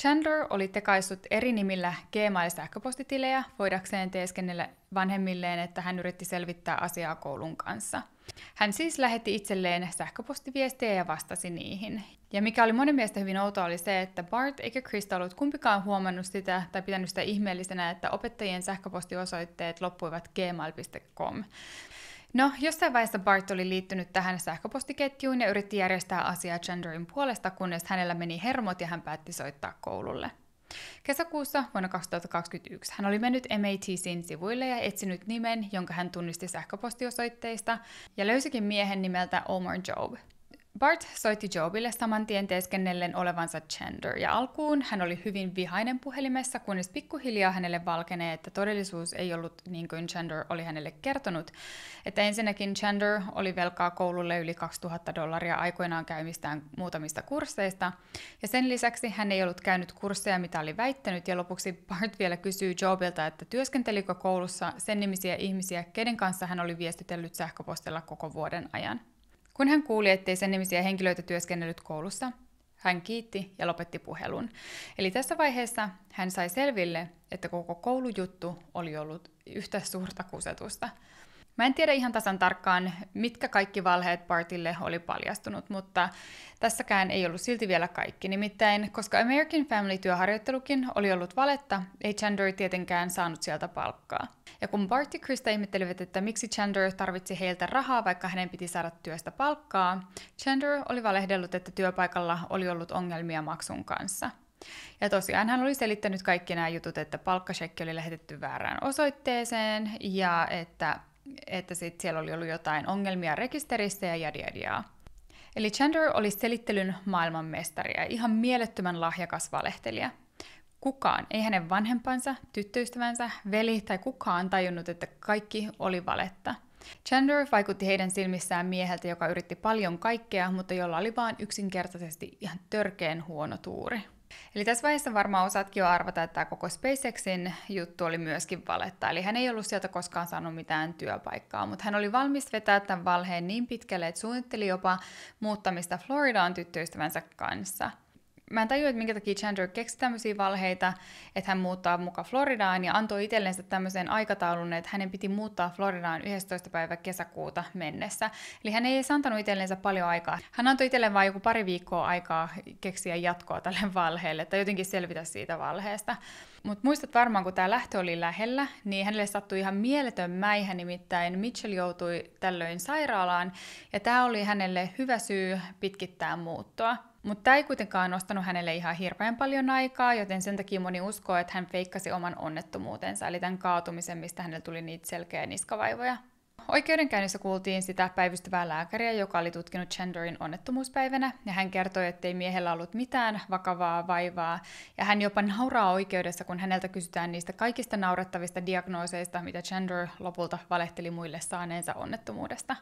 Speaker 1: Chandler oli tekaissut eri nimillä Gmail-sähköpostitilejä voidakseen teeskennellä vanhemmilleen, että hän yritti selvittää asiaa koulun kanssa – hän siis lähetti itselleen sähköpostiviestejä ja vastasi niihin. Ja mikä oli monen mielestä hyvin outoa oli se, että Bart eikä Krista ollut kumpikaan huomannut sitä tai pitänyt sitä ihmeellisenä, että opettajien sähköpostiosoitteet loppuivat gmail.com. No, jossain vaiheessa Bart oli liittynyt tähän sähköpostiketjuun ja yritti järjestää asiaa Chandlerin puolesta, kunnes hänellä meni hermot ja hän päätti soittaa koululle. Kesäkuussa vuonna 2021 hän oli mennyt MATCin sivuille ja etsinyt nimen, jonka hän tunnisti sähköpostiosoitteista, ja löysikin miehen nimeltä Omar Job – Bart soitti Jobille saman tien teeskennellen olevansa Chandler, ja alkuun hän oli hyvin vihainen puhelimessa, kunnes pikkuhiljaa hänelle valkenee, että todellisuus ei ollut niin kuin Chandler oli hänelle kertonut. Että ensinnäkin Chandler oli velkaa koululle yli 2000 dollaria aikoinaan käymistään muutamista kursseista, ja sen lisäksi hän ei ollut käynyt kursseja, mitä oli väittänyt, ja lopuksi Bart vielä kysyy Jobilta, että työskentelikö koulussa sen nimisiä ihmisiä, kenen kanssa hän oli viestitellyt sähköpostilla koko vuoden ajan. Kun hän kuuli, ettei sen nimisiä henkilöitä työskennellyt koulussa, hän kiitti ja lopetti puhelun. Eli tässä vaiheessa hän sai selville, että koko koulujuttu oli ollut yhtä suurta kusetusta. Mä en tiedä ihan tasan tarkkaan, mitkä kaikki valheet Bartille oli paljastunut, mutta tässäkään ei ollut silti vielä kaikki. Nimittäin, koska American Family-työharjoittelukin oli ollut valetta, ei Chandler tietenkään saanut sieltä palkkaa. Ja kun Bart ja Krista ihmettelivät, että miksi Chandler tarvitsi heiltä rahaa, vaikka hänen piti saada työstä palkkaa, Chandler oli valehdellut, että työpaikalla oli ollut ongelmia maksun kanssa. Ja tosiaan hän oli selittänyt kaikki nämä jutut, että palkkasekki oli lähetetty väärään osoitteeseen ja että että sit siellä oli ollut jotain ongelmia rekisteristä ja jadjadjaa. Eli Chandler oli selittelyn maailmanmestari ja ihan mielettömän lahjakas valehtelija. Kukaan, ei hänen vanhempansa, tyttöystävänsä, veli tai kukaan tajunnut, että kaikki oli valetta. Chandler vaikutti heidän silmissään mieheltä, joka yritti paljon kaikkea, mutta jolla oli vain yksinkertaisesti ihan törkeen huono tuuri. Eli tässä vaiheessa varmaan osaatkin jo arvata, että tämä koko SpaceXin juttu oli myöskin valetta. Eli hän ei ollut sieltä koskaan saanut mitään työpaikkaa, mutta hän oli valmis vetää tämän valheen niin pitkälle, että suunnitteli jopa muuttamista Floridaan tyttöystävänsä kanssa – mä en tajua, että minkä takia Chandler keksi tämmöisiä valheita, että hän muuttaa muka Floridaan ja antoi itsellensä tämmöisen aikataulun, että hänen piti muuttaa Floridaan 11. päivä kesäkuuta mennessä. Eli hän ei antanut itsellensä paljon aikaa. Hän antoi itselleen vain joku pari viikkoa aikaa keksiä jatkoa tälle valheelle tai jotenkin selvitä siitä valheesta. Mutta muistat varmaan, kun tämä lähtö oli lähellä, niin hänelle sattui ihan mieletön mäihä, nimittäin Mitchell joutui tällöin sairaalaan, ja tämä oli hänelle hyvä syy pitkittää muuttoa. Mutta tämä ei kuitenkaan nostanut hänelle ihan hirveän paljon aikaa, joten sen takia moni uskoo, että hän feikkasi oman onnettomuutensa, eli tämän kaatumisen, mistä hänellä tuli niitä selkeä niskavaivoja. Oikeudenkäynnissä kuultiin sitä päivystävää lääkäriä, joka oli tutkinut Chandorin onnettomuuspäivänä, ja hän kertoi, ettei miehellä ollut mitään vakavaa vaivaa, ja hän jopa nauraa oikeudessa, kun häneltä kysytään niistä kaikista naurettavista diagnooseista, mitä Chandor lopulta valehteli muille saaneensa onnettomuudesta.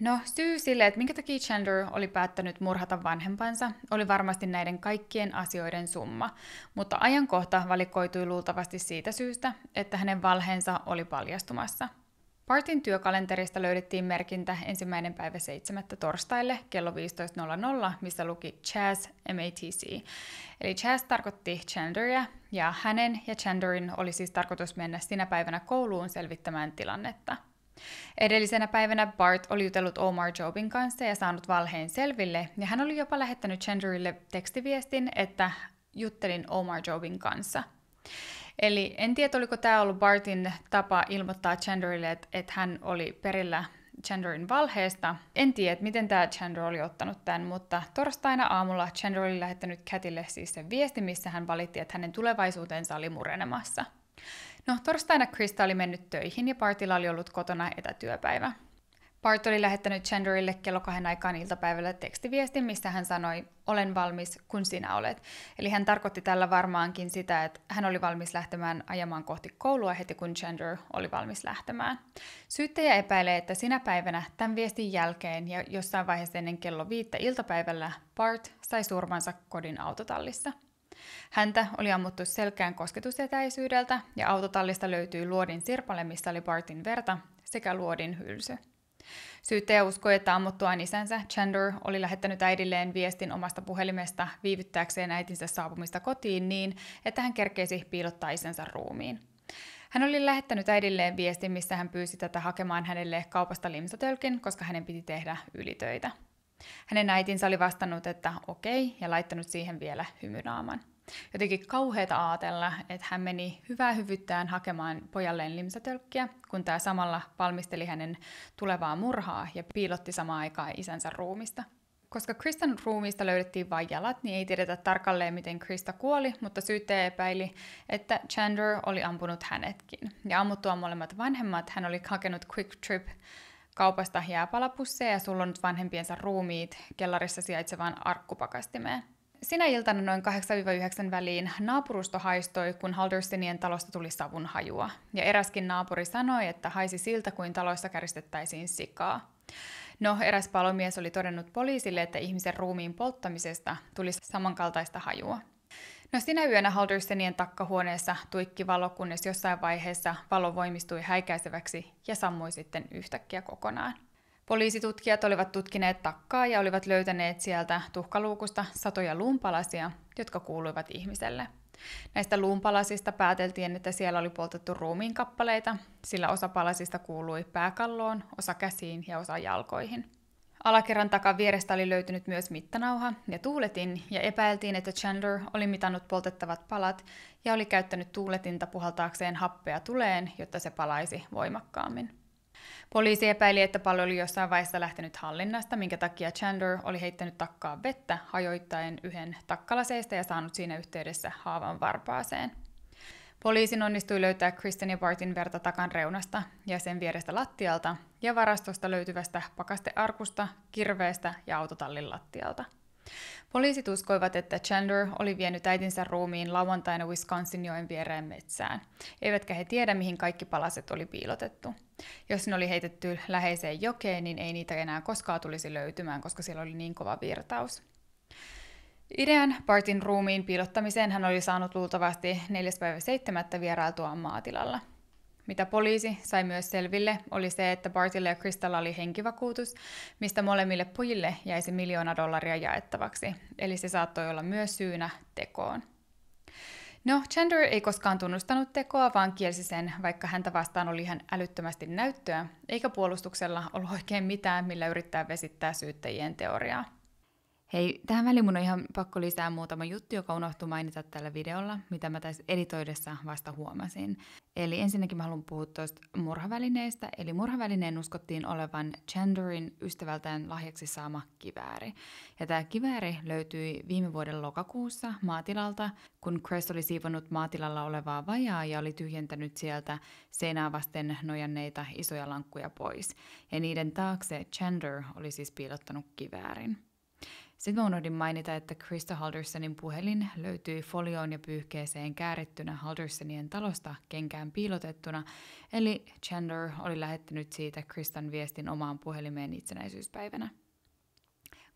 Speaker 1: No syy sille, että minkä takia Chandler oli päättänyt murhata vanhempansa, oli varmasti näiden kaikkien asioiden summa, mutta ajankohta valikoitui luultavasti siitä syystä, että hänen valheensa oli paljastumassa. Partin työkalenterista löydettiin merkintä ensimmäinen päivä 7. torstaille kello 15.00, missä luki Chaz MATC. Eli Chaz tarkoitti Chandleria, ja hänen ja Chandlerin oli siis tarkoitus mennä sinä päivänä kouluun selvittämään tilannetta – Edellisenä päivänä Bart oli jutellut Omar Jobin kanssa ja saanut valheen selville, ja hän oli jopa lähettänyt Chandlerille tekstiviestin, että juttelin Omar Jobin kanssa. Eli en tiedä, oliko tämä ollut Bartin tapa ilmoittaa Chandlerille, että, et hän oli perillä Chandlerin valheesta. En tiedä, miten tämä Chandler oli ottanut tämän, mutta torstaina aamulla Chandler oli lähettänyt Katille siis sen viesti, missä hän valitti, että hänen tulevaisuutensa oli murenemassa – No, torstaina Krista oli mennyt töihin ja Partilla oli ollut kotona etätyöpäivä. Part oli lähettänyt Chandlerille kello kahden aikaan iltapäivällä tekstiviestin, missä hän sanoi, olen valmis, kun sinä olet. Eli hän tarkoitti tällä varmaankin sitä, että hän oli valmis lähtemään ajamaan kohti koulua heti, kun Chandler oli valmis lähtemään. Syyttäjä epäilee, että sinä päivänä tämän viestin jälkeen ja jossain vaiheessa ennen kello viittä iltapäivällä Part sai surmansa kodin autotallissa – Häntä oli ammuttu selkään kosketusetäisyydeltä ja autotallista löytyy luodin sirpale, missä oli Bartin verta, sekä luodin hylsy. Syyttäjä uskoi, että ammuttuaan isänsä Chandler oli lähettänyt äidilleen viestin omasta puhelimesta viivyttääkseen äitinsä saapumista kotiin niin, että hän kerkeisi piilottaa isänsä ruumiin. Hän oli lähettänyt äidilleen viestin, missä hän pyysi tätä hakemaan hänelle kaupasta limsatölkin, koska hänen piti tehdä ylitöitä. Hänen äitinsä oli vastannut, että okei, ja laittanut siihen vielä hymynaaman. Jotenkin kauheita ajatella, että hän meni hyvää hyvyttään hakemaan pojalleen limsatölkkiä, kun tämä samalla valmisteli hänen tulevaa murhaa ja piilotti samaan aikaan isänsä ruumista. Koska Kristan ruumista löydettiin vain jalat, niin ei tiedetä tarkalleen, miten Krista kuoli, mutta syyttäjä epäili, että Chandler oli ampunut hänetkin. Ja ammuttua molemmat vanhemmat hän oli hakenut Quick Trip kaupasta jääpalapusseja ja sulla on nyt vanhempiensa ruumiit kellarissa sijaitsevaan arkkupakastimeen. Sinä iltana noin 8-9 väliin naapurusto haistoi, kun Haldersinien talosta tuli savun hajua, ja eräskin naapuri sanoi, että haisi siltä, kuin taloissa käristettäisiin sikaa. No, eräs palomies oli todennut poliisille, että ihmisen ruumiin polttamisesta tuli samankaltaista hajua. No sinä yönä Haldurstenien takkahuoneessa tuikki valo, kunnes jossain vaiheessa valo voimistui häikäiseväksi ja sammui sitten yhtäkkiä kokonaan. Poliisitutkijat olivat tutkineet takkaa ja olivat löytäneet sieltä tuhkaluukusta satoja luunpalasia, jotka kuuluivat ihmiselle. Näistä luunpalasista pääteltiin, että siellä oli poltettu ruumiin kappaleita, sillä osa palasista kuului pääkalloon, osa käsiin ja osa jalkoihin – Alakerran vierestä oli löytynyt myös mittanauha, ja tuuletin, ja epäiltiin, että Chandler oli mitannut poltettavat palat ja oli käyttänyt tuuletinta puhaltaakseen happea tuleen, jotta se palaisi voimakkaammin. Poliisi epäili, että palo oli jossain vaiheessa lähtenyt hallinnasta, minkä takia Chandler oli heittänyt takkaa vettä hajoittaen yhden takkalaseista ja saanut siinä yhteydessä haavan varpaaseen. Poliisin onnistui löytää Kristen ja Bartin verta takan reunasta ja sen vierestä lattialta ja varastosta löytyvästä pakastearkusta, kirveestä ja autotallin lattialta. Poliisit uskoivat, että Chandler oli vienyt äitinsä ruumiin lauantaina Wisconsinjoen viereen metsään, eivätkä he tiedä, mihin kaikki palaset oli piilotettu. Jos ne oli heitetty läheiseen jokeen, niin ei niitä enää koskaan tulisi löytymään, koska siellä oli niin kova virtaus. Idean Partin ruumiin piilottamiseen hän oli saanut luultavasti 4.7. vierailtua maatilalla. Mitä poliisi sai myös selville, oli se, että Bartille ja Kristalla oli henkivakuutus, mistä molemmille pojille jäisi miljoona dollaria jaettavaksi, eli se saattoi olla myös syynä tekoon. No, Chandler ei koskaan tunnustanut tekoa, vaan kielsi sen, vaikka häntä vastaan oli ihan älyttömästi näyttöä, eikä puolustuksella ollut oikein mitään, millä yrittää vesittää syyttäjien teoriaa. Hei, tähän väliin mun on ihan pakko lisää muutama juttu, joka unohtui mainita tällä videolla, mitä mä tässä editoidessa vasta huomasin. Eli ensinnäkin mä haluan puhua tuosta murhavälineestä, eli murhavälineen uskottiin olevan Chandorin ystävältään lahjaksi saama kivääri. Ja tämä kivääri löytyi viime vuoden lokakuussa maatilalta, kun Chris oli siivonut maatilalla olevaa vajaa ja oli tyhjentänyt sieltä seinää vasten nojanneita isoja lankkuja pois. Ja niiden taakse Chandor oli siis piilottanut kiväärin. Sitten mä unohdin mainita, että Krista Haldersonin puhelin löytyi folioon ja pyyhkeeseen käärittynä Haldersonien talosta kenkään piilotettuna, eli Chandler oli lähettänyt siitä Kristan viestin omaan puhelimeen itsenäisyyspäivänä.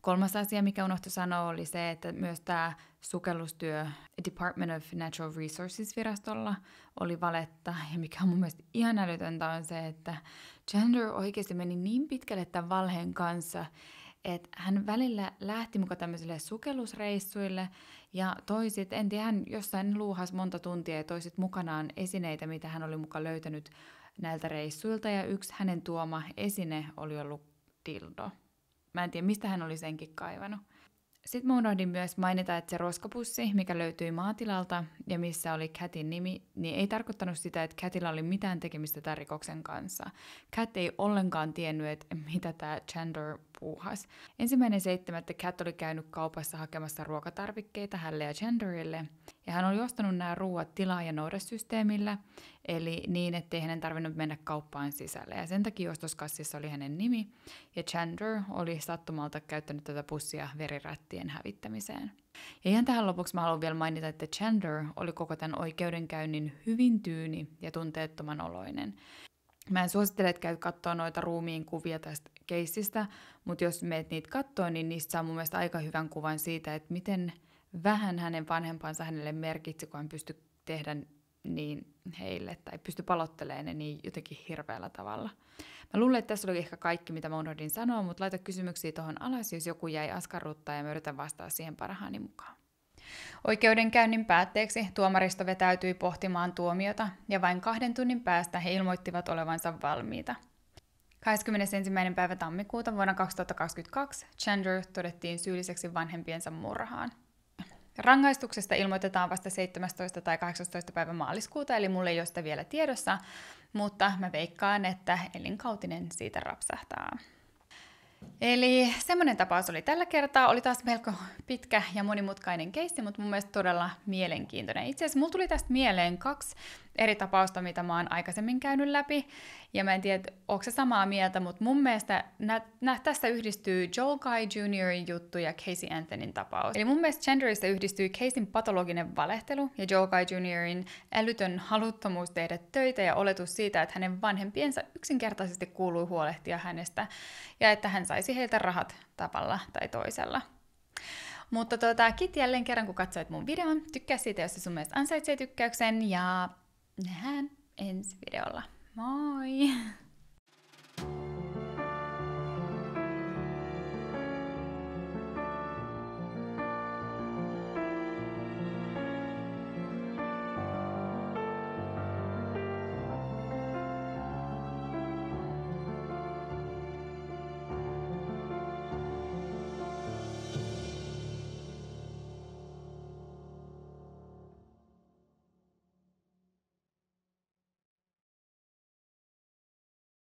Speaker 1: Kolmas asia, mikä unohtu sanoa, oli se, että myös tämä sukellustyö Department of Natural Resources virastolla oli valetta. Ja mikä on mun mielestä ihan älytöntä on se, että Chandler oikeasti meni niin pitkälle tämän valheen kanssa, että hän välillä lähti mukaan tämmöisille sukellusreissuille ja toisit, en tiedä, hän jossain luuhas monta tuntia ja toisit mukanaan esineitä, mitä hän oli mukaan löytänyt näiltä reissuilta ja yksi hänen tuoma esine oli ollut dildo. Mä en tiedä, mistä hän oli senkin kaivannut. Sitten mä unohdin myös mainita, että se roskapussi, mikä löytyi maatilalta ja missä oli Kätin nimi, niin ei tarkoittanut sitä, että Kätillä oli mitään tekemistä tämän rikoksen kanssa. Cat ei ollenkaan tiennyt, että mitä tämä Chandler puuhas. Ensimmäinen seitsemättä Kat oli käynyt kaupassa hakemassa ruokatarvikkeita hälle ja Genderille, ja hän oli ostanut nämä ruoat tilaa ja noudesysteemillä, eli niin, ettei hänen tarvinnut mennä kauppaan sisälle. Ja sen takia ostoskassissa oli hänen nimi, ja Chandler oli sattumalta käyttänyt tätä pussia verirättien hävittämiseen. Ja ihan tähän lopuksi mä haluan vielä mainita, että Chandler oli koko tämän oikeudenkäynnin hyvin tyyni ja tunteettoman oloinen. Mä en suosittele, että käyt katsoa noita ruumiin kuvia tästä keissistä, mutta jos meet niitä katsoa, niin niistä saa mun mielestä aika hyvän kuvan siitä, että miten vähän hänen vanhempansa hänelle merkitsi, kun hän pystyi tehdä niin heille tai pysty palottelemaan ne niin jotenkin hirveällä tavalla. Mä luulen, että tässä oli ehkä kaikki, mitä mä unohdin sanoa, mutta laita kysymyksiä tuohon alas, jos joku jäi askarruttaa ja mä yritän vastaa siihen parhaani mukaan. Oikeudenkäynnin päätteeksi tuomaristo vetäytyi pohtimaan tuomiota ja vain kahden tunnin päästä he ilmoittivat olevansa valmiita. 21. päivä tammikuuta vuonna 2022 Chandler todettiin syylliseksi vanhempiensa murhaan. Rangaistuksesta ilmoitetaan vasta 17. tai 18. päivä maaliskuuta, eli mulle ei ole sitä vielä tiedossa, mutta mä veikkaan, että elinkautinen siitä rapsahtaa. Eli semmoinen tapaus oli tällä kertaa. Oli taas melko pitkä ja monimutkainen keissi, mutta mun mielestä todella mielenkiintoinen. Itse asiassa mulla tuli tästä mieleen kaksi eri tapausta, mitä mä oon aikaisemmin käynyt läpi. Ja mä en tiedä, onko se samaa mieltä, mutta mun mielestä nä, nä, tästä yhdistyy Joel Guy Juniorin juttu ja Casey Anthonyn tapaus. Eli mun mielestä genderista yhdistyy Caseyn patologinen valehtelu ja Joel Guy Juniorin älytön haluttomuus tehdä töitä ja oletus siitä, että hänen vanhempiensa yksinkertaisesti kuului huolehtia hänestä ja että hän saisi heiltä rahat tavalla tai toisella. Mutta tota, kiitti jälleen kerran, kun katsoit mun videon. Tykkää siitä, jos se sun mielestä ansaitsee tykkäyksen. Ja nähdään ensi videolla. Moi! thank you